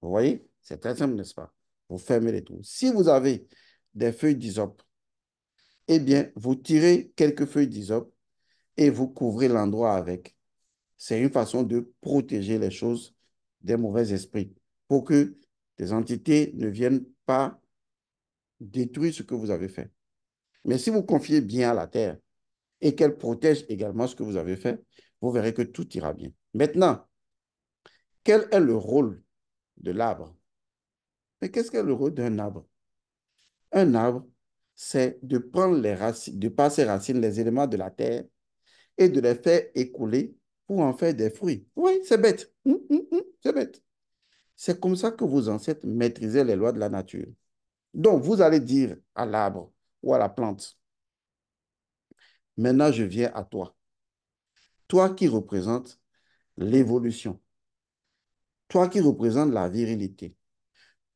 Vous voyez C'est très simple, n'est-ce pas Vous fermez les trous. Si vous avez des feuilles d'isop, eh bien, vous tirez quelques feuilles d'isop et vous couvrez l'endroit avec. C'est une façon de protéger les choses des mauvais esprits pour que des entités ne viennent pas détruire ce que vous avez fait. Mais si vous confiez bien à la terre et qu'elle protège également ce que vous avez fait, vous verrez que tout ira bien. Maintenant, quel est le rôle de l'arbre. Mais qu'est-ce qu'est le rôle d'un arbre Un arbre, c'est de prendre les racines, de passer racines, les éléments de la terre et de les faire écouler pour en faire des fruits. Oui, c'est bête. Hum, hum, hum, c'est bête. C'est comme ça que vos ancêtres maîtrisaient les lois de la nature. Donc, vous allez dire à l'arbre ou à la plante, maintenant je viens à toi. Toi qui représentes l'évolution. Toi qui représentes la virilité.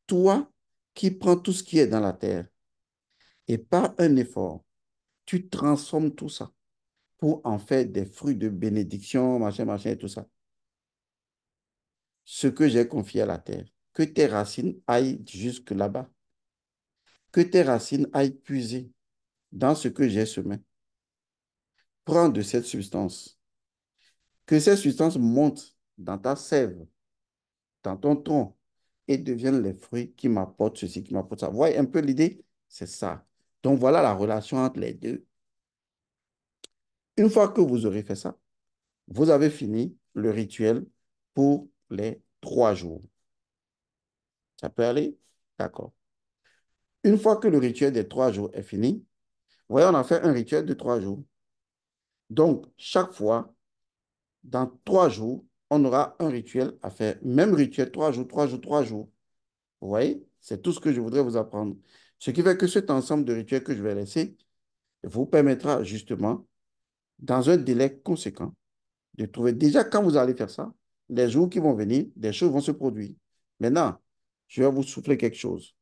Toi qui prends tout ce qui est dans la terre. Et par un effort, tu transformes tout ça pour en faire des fruits de bénédiction, machin, machin, et tout ça. Ce que j'ai confié à la terre, que tes racines aillent jusque là-bas. Que tes racines aillent puiser dans ce que j'ai semé. Prends de cette substance. Que cette substance monte dans ta sève dans ton tronc et deviennent les fruits qui m'apportent ceci, qui m'apportent ça. Vous voyez un peu l'idée C'est ça. Donc voilà la relation entre les deux. Une fois que vous aurez fait ça, vous avez fini le rituel pour les trois jours. Ça peut aller D'accord. Une fois que le rituel des trois jours est fini, voyez, on a fait un rituel de trois jours. Donc, chaque fois, dans trois jours, on aura un rituel à faire. Même rituel, trois jours, trois jours, trois jours. Vous voyez C'est tout ce que je voudrais vous apprendre. Ce qui fait que cet ensemble de rituels que je vais laisser vous permettra justement, dans un délai conséquent, de trouver déjà quand vous allez faire ça, les jours qui vont venir, des choses vont se produire. Maintenant, je vais vous souffler quelque chose.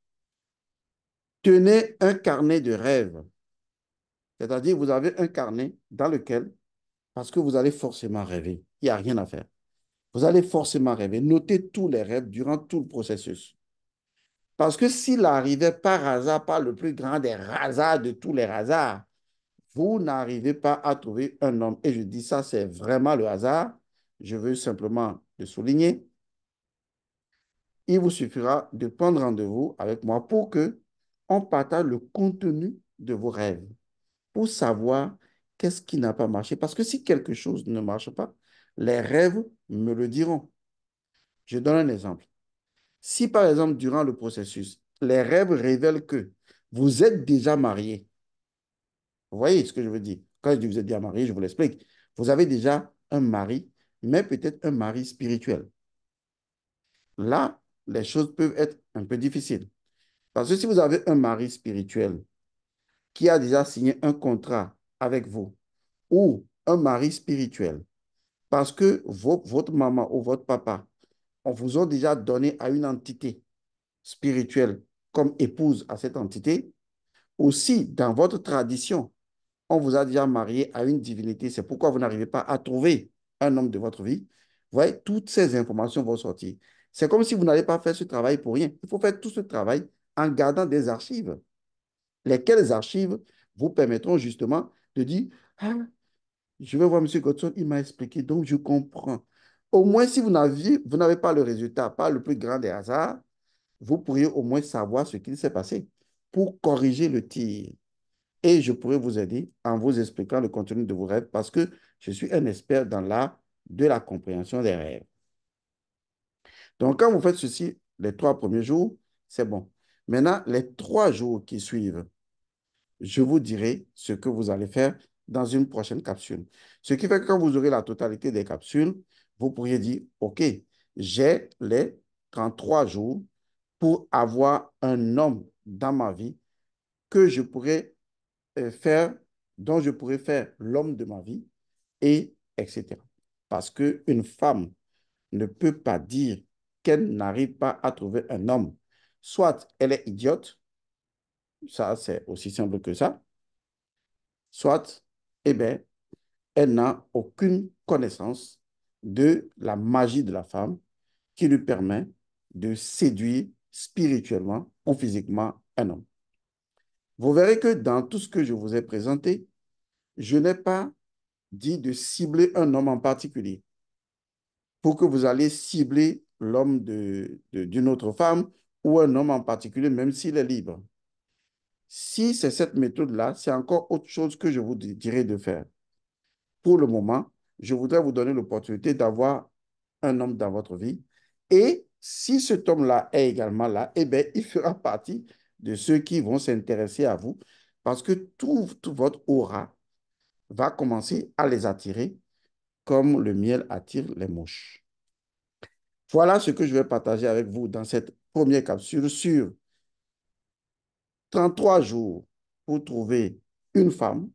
Tenez un carnet de rêves. C'est-à-dire, vous avez un carnet dans lequel, parce que vous allez forcément rêver, il n'y a rien à faire. Vous allez forcément rêver. Notez tous les rêves durant tout le processus. Parce que s'il arrivait par hasard, par le plus grand des hasards de tous les hasards, vous n'arrivez pas à trouver un homme. Et je dis ça, c'est vraiment le hasard. Je veux simplement le souligner. Il vous suffira de prendre rendez-vous avec moi pour que on partage le contenu de vos rêves, pour savoir qu'est-ce qui n'a pas marché. Parce que si quelque chose ne marche pas, les rêves me le diront. Je donne un exemple. Si par exemple, durant le processus, les rêves révèlent que vous êtes déjà marié, vous voyez ce que je veux dire Quand je dis vous êtes déjà marié, je vous l'explique. Vous avez déjà un mari, mais peut-être un mari spirituel. Là, les choses peuvent être un peu difficiles. Parce que si vous avez un mari spirituel qui a déjà signé un contrat avec vous, ou un mari spirituel parce que votre maman ou votre papa, on vous a déjà donné à une entité spirituelle comme épouse à cette entité. Aussi, dans votre tradition, on vous a déjà marié à une divinité. C'est pourquoi vous n'arrivez pas à trouver un homme de votre vie. Vous voyez, toutes ces informations vont sortir. C'est comme si vous n'allez pas faire ce travail pour rien. Il faut faire tout ce travail en gardant des archives. Lesquelles archives vous permettront justement de dire, ah, je vais voir M. Godson, il m'a expliqué, donc je comprends. Au moins, si vous n'avez vous pas le résultat, pas le plus grand des hasards, vous pourriez au moins savoir ce qu'il s'est passé pour corriger le tir. Et je pourrais vous aider en vous expliquant le contenu de vos rêves parce que je suis un expert dans l'art de la compréhension des rêves. Donc, quand vous faites ceci les trois premiers jours, c'est bon. Maintenant, les trois jours qui suivent, je vous dirai ce que vous allez faire dans une prochaine capsule. Ce qui fait que quand vous aurez la totalité des capsules, vous pourriez dire, OK, j'ai les 33 jours pour avoir un homme dans ma vie que je pourrais euh, faire, dont je pourrais faire l'homme de ma vie, et etc. Parce qu'une femme ne peut pas dire qu'elle n'arrive pas à trouver un homme. Soit elle est idiote, ça c'est aussi simple que ça, soit eh bien, elle n'a aucune connaissance de la magie de la femme qui lui permet de séduire spirituellement ou physiquement un homme. Vous verrez que dans tout ce que je vous ai présenté, je n'ai pas dit de cibler un homme en particulier pour que vous allez cibler l'homme d'une de, autre femme ou un homme en particulier, même s'il est libre. Si c'est cette méthode-là, c'est encore autre chose que je vous dirais de faire. Pour le moment, je voudrais vous donner l'opportunité d'avoir un homme dans votre vie. Et si cet homme-là est également là, eh bien, il fera partie de ceux qui vont s'intéresser à vous parce que tout, tout, votre aura va commencer à les attirer comme le miel attire les mouches. Voilà ce que je vais partager avec vous dans cette première capsule sur 33 jours pour trouver une femme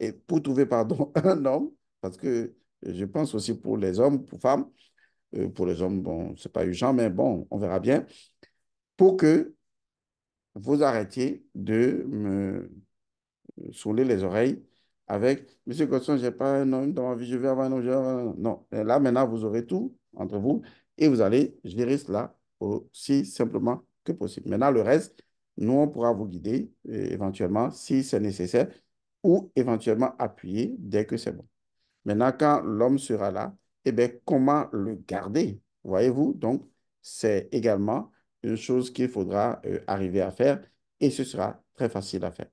et pour trouver, pardon, un homme, parce que je pense aussi pour les hommes, pour femmes, euh, pour les hommes, bon, c'est pas urgent, mais bon, on verra bien, pour que vous arrêtiez de me saouler les oreilles avec Monsieur Gosson, j'ai pas un homme dans ma vie, je vais avoir un homme. Non, là maintenant, vous aurez tout entre vous et vous allez gérer cela aussi simplement que possible. Maintenant, le reste, nous, on pourra vous guider euh, éventuellement si c'est nécessaire ou éventuellement appuyer dès que c'est bon. Maintenant, quand l'homme sera là, eh bien, comment le garder Voyez-vous, donc, c'est également une chose qu'il faudra euh, arriver à faire et ce sera très facile à faire.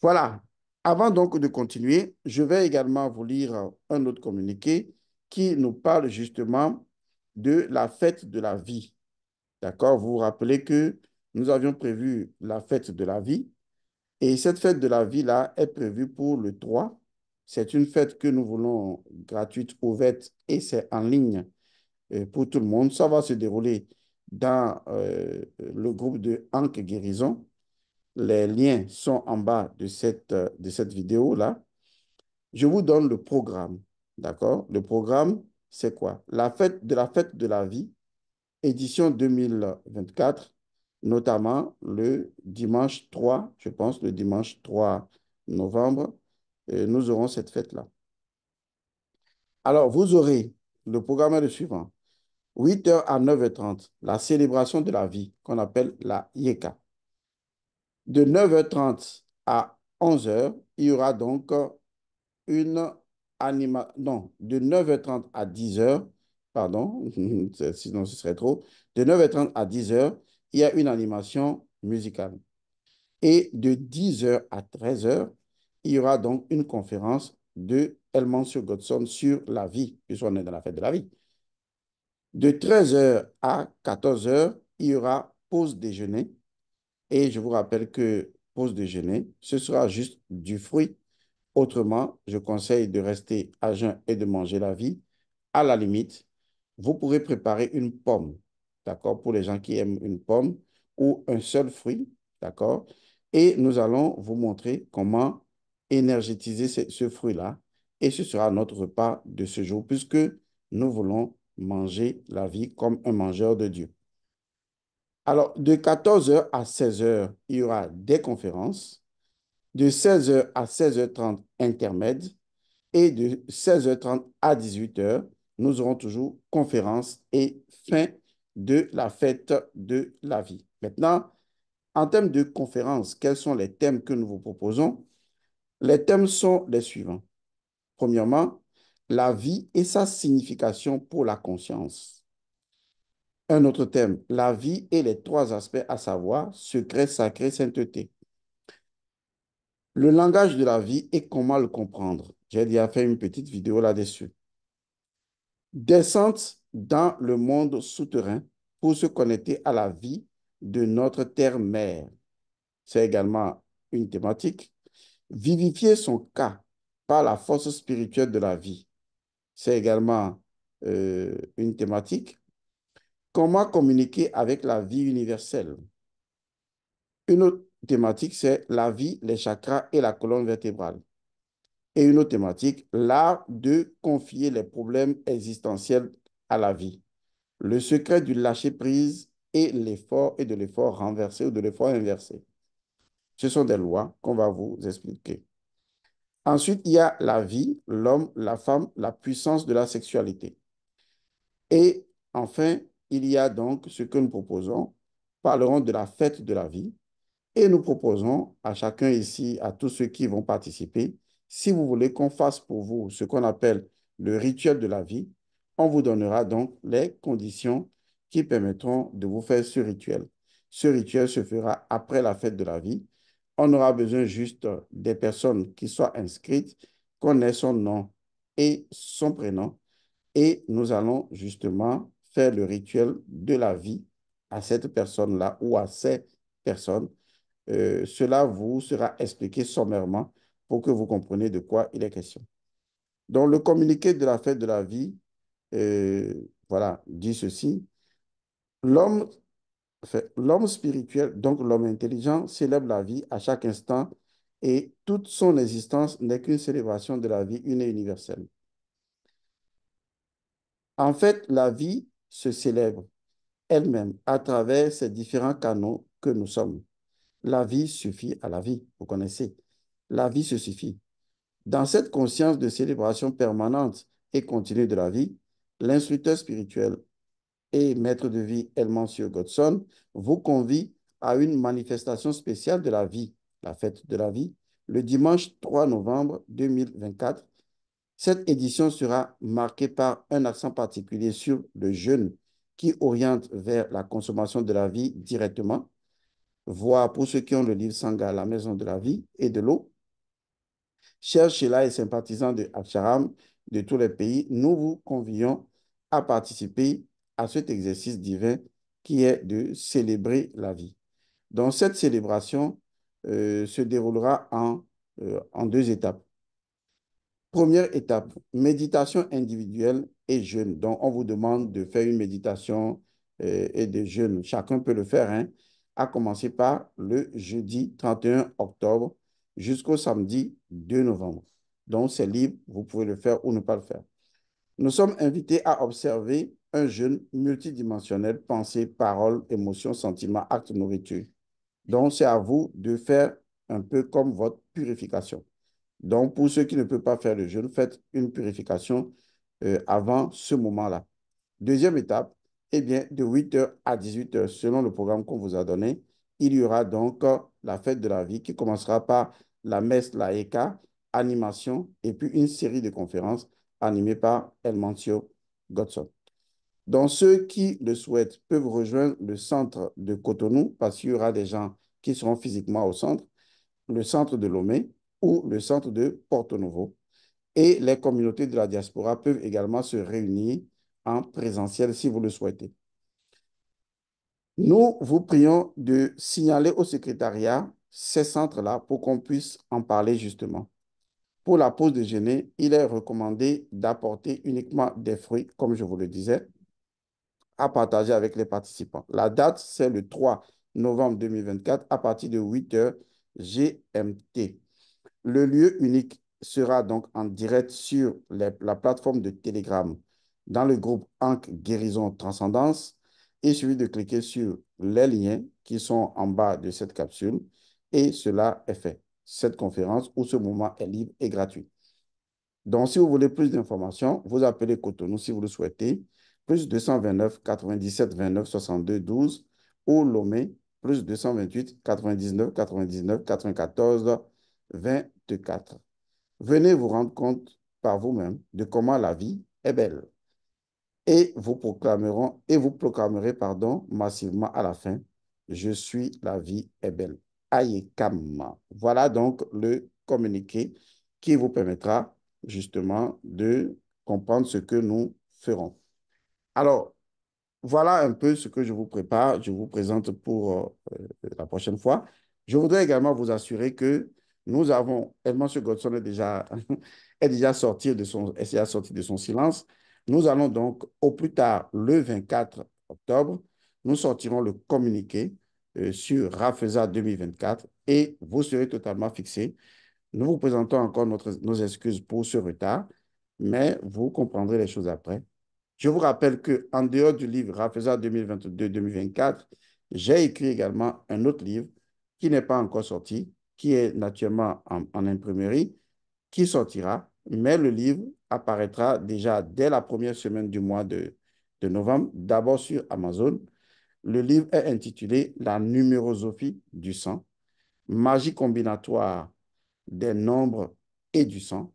Voilà. Avant donc de continuer, je vais également vous lire un autre communiqué qui nous parle justement de la fête de la vie. D'accord Vous vous rappelez que nous avions prévu la fête de la vie. Et cette fête de la vie-là est prévue pour le 3. C'est une fête que nous voulons gratuite, ouverte, et c'est en ligne euh, pour tout le monde. Ça va se dérouler dans euh, le groupe de Hank Guérison. Les liens sont en bas de cette, de cette vidéo-là. Je vous donne le programme. D'accord Le programme, c'est quoi La fête de la fête de la vie, édition 2024 notamment le dimanche 3, je pense, le dimanche 3 novembre, nous aurons cette fête-là. Alors, vous aurez, le programme le suivant, 8h à 9h30, la célébration de la vie qu'on appelle la Yeka. De 9h30 à 11h, il y aura donc une animation, non, de 9h30 à 10h, pardon, sinon ce serait trop, de 9h30 à 10h, il y a une animation musicale. Et de 10h à 13h, il y aura donc une conférence de sur Godson sur la vie, puisqu'on est dans la fête de la vie. De 13h à 14h, il y aura pause déjeuner. Et je vous rappelle que pause déjeuner, ce sera juste du fruit. Autrement, je conseille de rester à jeun et de manger la vie. À la limite, vous pourrez préparer une pomme d'accord, pour les gens qui aiment une pomme ou un seul fruit, d'accord, et nous allons vous montrer comment énergétiser ce, fruit-là, et ce sera notre repas de ce jour, puisque nous voulons manger la vie comme un mangeur de Dieu. Alors, de 14h à 16h, il y aura des conférences. De 16h à 16h30, intermède. Et de 16h30 à 18h, nous aurons toujours conférences et fin de la fête de la vie. Maintenant, en termes de conférence, quels sont les thèmes que nous vous proposons Les thèmes sont les suivants. Premièrement, la vie et sa signification pour la conscience. Un autre thème, la vie et les trois aspects à savoir, secret, sacré, sainteté. Le langage de la vie et comment le comprendre. J'ai déjà fait une petite vidéo là-dessus. Descente dans le monde souterrain, pour se connecter à la vie de notre terre-mère. C'est également une thématique. Vivifier son cas par la force spirituelle de la vie. C'est également euh, une thématique. Comment communiquer avec la vie universelle Une autre thématique, c'est la vie, les chakras et la colonne vertébrale. Et une autre thématique, l'art de confier les problèmes existentiels à la vie le secret du lâcher-prise et l'effort et de l'effort renversé ou de l'effort inversé. Ce sont des lois qu'on va vous expliquer. Ensuite, il y a la vie, l'homme, la femme, la puissance de la sexualité. Et enfin, il y a donc ce que nous proposons. Parlerons de la fête de la vie. Et nous proposons à chacun ici, à tous ceux qui vont participer, si vous voulez qu'on fasse pour vous ce qu'on appelle le rituel de la vie, on vous donnera donc les conditions qui permettront de vous faire ce rituel. Ce rituel se fera après la fête de la vie. On aura besoin juste des personnes qui soient inscrites, qu'on ait son nom et son prénom. Et nous allons justement faire le rituel de la vie à cette personne-là ou à ces personnes. Euh, cela vous sera expliqué sommairement pour que vous compreniez de quoi il est question. Dans le communiqué de la fête de la vie euh, voilà, dit ceci. L'homme l'homme spirituel, donc l'homme intelligent, célèbre la vie à chaque instant et toute son existence n'est qu'une célébration de la vie une et universelle. En fait, la vie se célèbre elle-même à travers ces différents canaux que nous sommes. La vie suffit à la vie, vous connaissez. La vie se suffit. Dans cette conscience de célébration permanente et continue de la vie, L'instructeur spirituel et maître de vie Sir Godson vous convie à une manifestation spéciale de la vie, la fête de la vie, le dimanche 3 novembre 2024. Cette édition sera marquée par un accent particulier sur le jeûne qui oriente vers la consommation de la vie directement, voire pour ceux qui ont le livre Sangha, la maison de la vie et de l'eau. Chers Sheila et sympathisants de Absharam, de tous les pays, nous vous convions à participer à cet exercice divin qui est de célébrer la vie. Donc cette célébration euh, se déroulera en, euh, en deux étapes. Première étape, méditation individuelle et jeûne. Donc on vous demande de faire une méditation euh, et de jeûne. Chacun peut le faire, hein. à commencer par le jeudi 31 octobre jusqu'au samedi 2 novembre. Donc c'est libre, vous pouvez le faire ou ne pas le faire nous sommes invités à observer un jeûne multidimensionnel, pensée, parole, émotion, sentiment, acte, nourriture. Donc, c'est à vous de faire un peu comme votre purification. Donc, pour ceux qui ne peuvent pas faire le jeûne, faites une purification euh, avant ce moment-là. Deuxième étape, eh bien, de 8h à 18h, selon le programme qu'on vous a donné, il y aura donc euh, la fête de la vie qui commencera par la messe la laïca, animation et puis une série de conférences animé par Elmancio Godson. Donc, ceux qui le souhaitent peuvent rejoindre le centre de Cotonou parce qu'il y aura des gens qui seront physiquement au centre, le centre de Lomé ou le centre de Porto Novo. Et les communautés de la diaspora peuvent également se réunir en présentiel si vous le souhaitez. Nous vous prions de signaler au secrétariat ces centres-là pour qu'on puisse en parler justement. Pour la pause déjeuner, il est recommandé d'apporter uniquement des fruits, comme je vous le disais, à partager avec les participants. La date, c'est le 3 novembre 2024 à partir de 8 h GMT. Le lieu unique sera donc en direct sur la plateforme de Telegram dans le groupe Anc Guérison Transcendance. Il suffit de cliquer sur les liens qui sont en bas de cette capsule et cela est fait cette conférence où ce moment est libre et gratuit. Donc, si vous voulez plus d'informations, vous appelez Cotonou si vous le souhaitez, plus 229 97 29 62 12 ou Lomé, plus 228 99 99 94 24. Venez vous rendre compte par vous-même de comment la vie est belle. Et vous proclameront et vous proclamerez pardon massivement à la fin. Je suis la vie est belle. Voilà donc le communiqué qui vous permettra justement de comprendre ce que nous ferons. Alors, voilà un peu ce que je vous prépare, je vous présente pour euh, euh, la prochaine fois. Je voudrais également vous assurer que nous avons, M. Godson est déjà, est déjà sorti de son, est déjà sorti de son silence. Nous allons donc, au plus tard, le 24 octobre, nous sortirons le communiqué euh, sur Rafesa 2024 et vous serez totalement fixé. Nous vous présentons encore nos excuses pour ce retard, mais vous comprendrez les choses après. Je vous rappelle qu'en dehors du livre Rafesa 2022-2024, j'ai écrit également un autre livre qui n'est pas encore sorti, qui est naturellement en, imprimerie, qui sortira, mais le livre apparaîtra déjà dès la première semaine du mois de novembre, d'abord sur Amazon, le livre est intitulé La numérosophie du sang, magie combinatoire des nombres et du sang.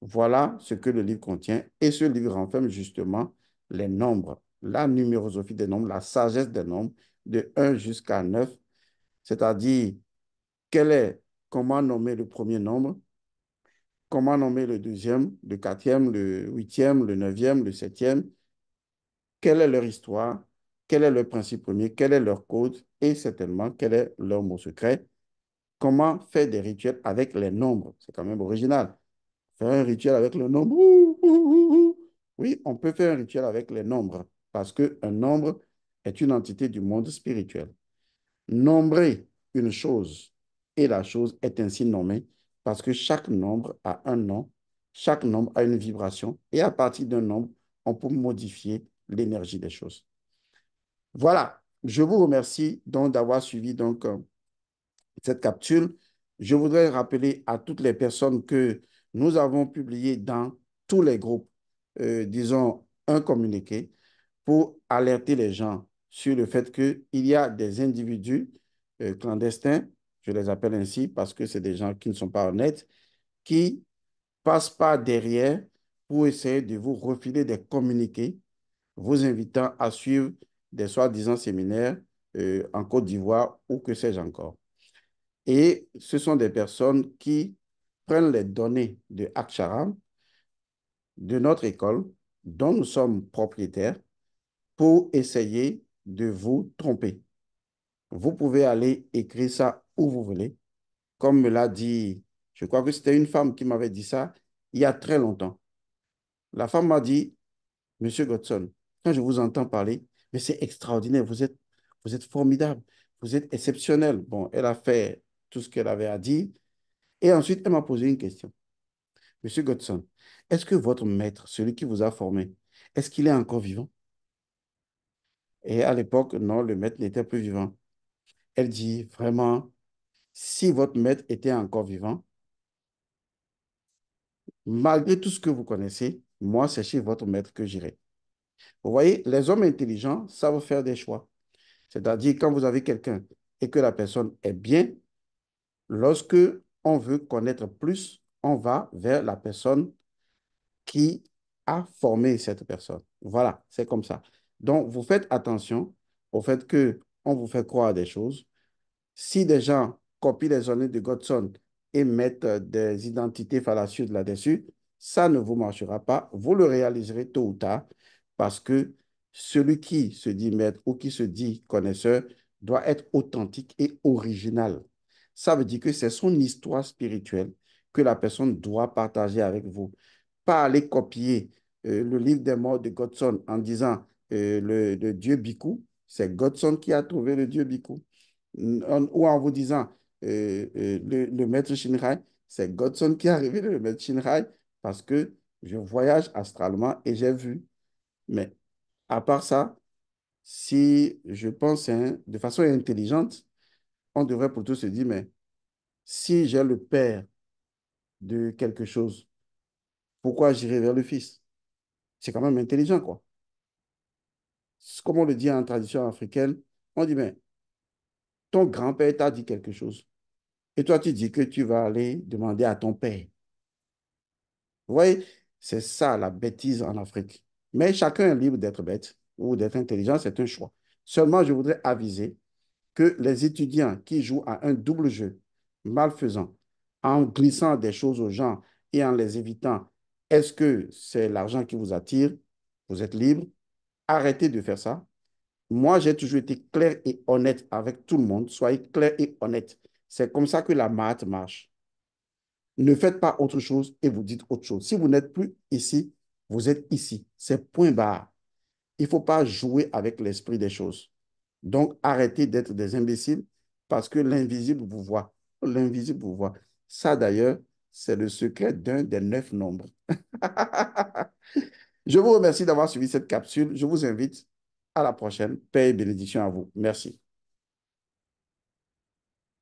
Voilà ce que le livre contient et ce livre renferme justement les nombres, la numérosophie des nombres, la sagesse des nombres de 1 jusqu'à 9, c'est-à-dire quel est, comment nommer le premier nombre, comment nommer le deuxième, le quatrième, le huitième, le neuvième, le septième, quelle est leur histoire, quel est leur principe premier, Quel est leur code? et certainement quel est leur mot secret. Comment faire des rituels avec les nombres C'est quand même original. Faire un rituel avec le nombre. Oui, on peut faire un rituel avec les nombres parce qu'un nombre est une entité du monde spirituel. Nombrer une chose et la chose est ainsi nommée parce que chaque nombre a un nom, chaque nombre a une vibration et à partir d'un nombre, on peut modifier l'énergie des choses. Voilà, je vous remercie d'avoir suivi donc euh, cette capsule. Je voudrais rappeler à toutes les personnes que nous avons publié dans tous les groupes, euh, disons, un communiqué pour alerter les gens sur le fait qu'il y a des individus euh, clandestins, je les appelle ainsi parce que c'est des gens qui ne sont pas honnêtes, qui passent pas derrière pour essayer de vous refiler des communiqués vous invitant à suivre des soi-disant séminaires euh, en Côte d'Ivoire ou que sais-je encore. Et ce sont des personnes qui prennent les données de Aksharam de notre école, dont nous sommes propriétaires, pour essayer de vous tromper. Vous pouvez aller écrire ça où vous voulez. Comme me l'a dit, je crois que c'était une femme qui m'avait dit ça il y a très longtemps. La femme m'a dit, Monsieur Godson, quand je vous entends parler, mais c'est extraordinaire. Vous êtes, vous êtes formidable. Vous êtes exceptionnel. Bon, elle a fait tout ce qu'elle avait à dire. Et ensuite, elle m'a posé une question. Monsieur Godson, est-ce que votre maître, celui qui vous a formé, est-ce qu'il est encore vivant Et à l'époque, non, le maître n'était plus vivant. Elle dit vraiment, si votre maître était encore vivant, malgré tout ce que vous connaissez, moi, c'est votre maître que j'irai. Vous voyez, les hommes intelligents savent faire des choix. C'est-à-dire quand vous avez quelqu'un et que la personne est bien, lorsque on veut connaître plus, on va vers la personne qui a formé cette personne. Voilà, c'est comme ça. Donc, vous faites attention au fait que vous fait croire des choses. Si des gens copient les données de Godson et mettent euh, des identités fallacieuses là-dessus, ça ne vous marchera pas. Vous le réaliserez tôt ou tard parce que celui qui se dit maître ou qui se dit connaisseur doit être authentique et original. Ça veut dire que c'est son histoire spirituelle que la personne doit partager avec vous. Pas aller copier euh, le livre des morts de Godson en disant euh, le, dieu Bikou, c'est Godson qui a trouvé le dieu Bikou. Ou en vous disant euh, le, maître Shinrai, c'est Godson qui a arrivé le maître Shinrai parce que je voyage astralement et j'ai vu mais à part ça, si je pense hein, de façon intelligente, on devrait plutôt se dire, mais si j'ai le père de quelque chose, pourquoi j'irai vers le fils C'est quand même intelligent, quoi. Comme on le dit en tradition africaine, on dit, mais ton grand-père t'a dit quelque chose. Et toi, tu dis que tu vas aller demander à ton père. Vous voyez, c'est ça la bêtise en Afrique. Mais chacun est libre d'être bête ou d'être intelligent, c'est un choix. Seulement, je voudrais aviser que les étudiants qui jouent à un double jeu malfaisant, en glissant des choses aux gens et en les évitant, est-ce que c'est l'argent qui vous attire Vous êtes libre. Arrêtez de faire ça. Moi, j'ai toujours été clair et honnête avec tout le monde. Soyez clair et honnête. C'est comme ça que la maths marche. Ne faites pas autre chose et vous dites autre chose. Si vous n'êtes plus ici, vous êtes ici. C'est point barre. Il ne faut pas jouer avec l'esprit des choses. Donc, arrêtez d'être des imbéciles parce que l'invisible vous voit. L'invisible vous voit. Ça, d'ailleurs, c'est le secret d'un des neuf nombres. Je vous remercie d'avoir suivi cette capsule. Je vous invite à la prochaine. Paix et bénédiction à vous. Merci.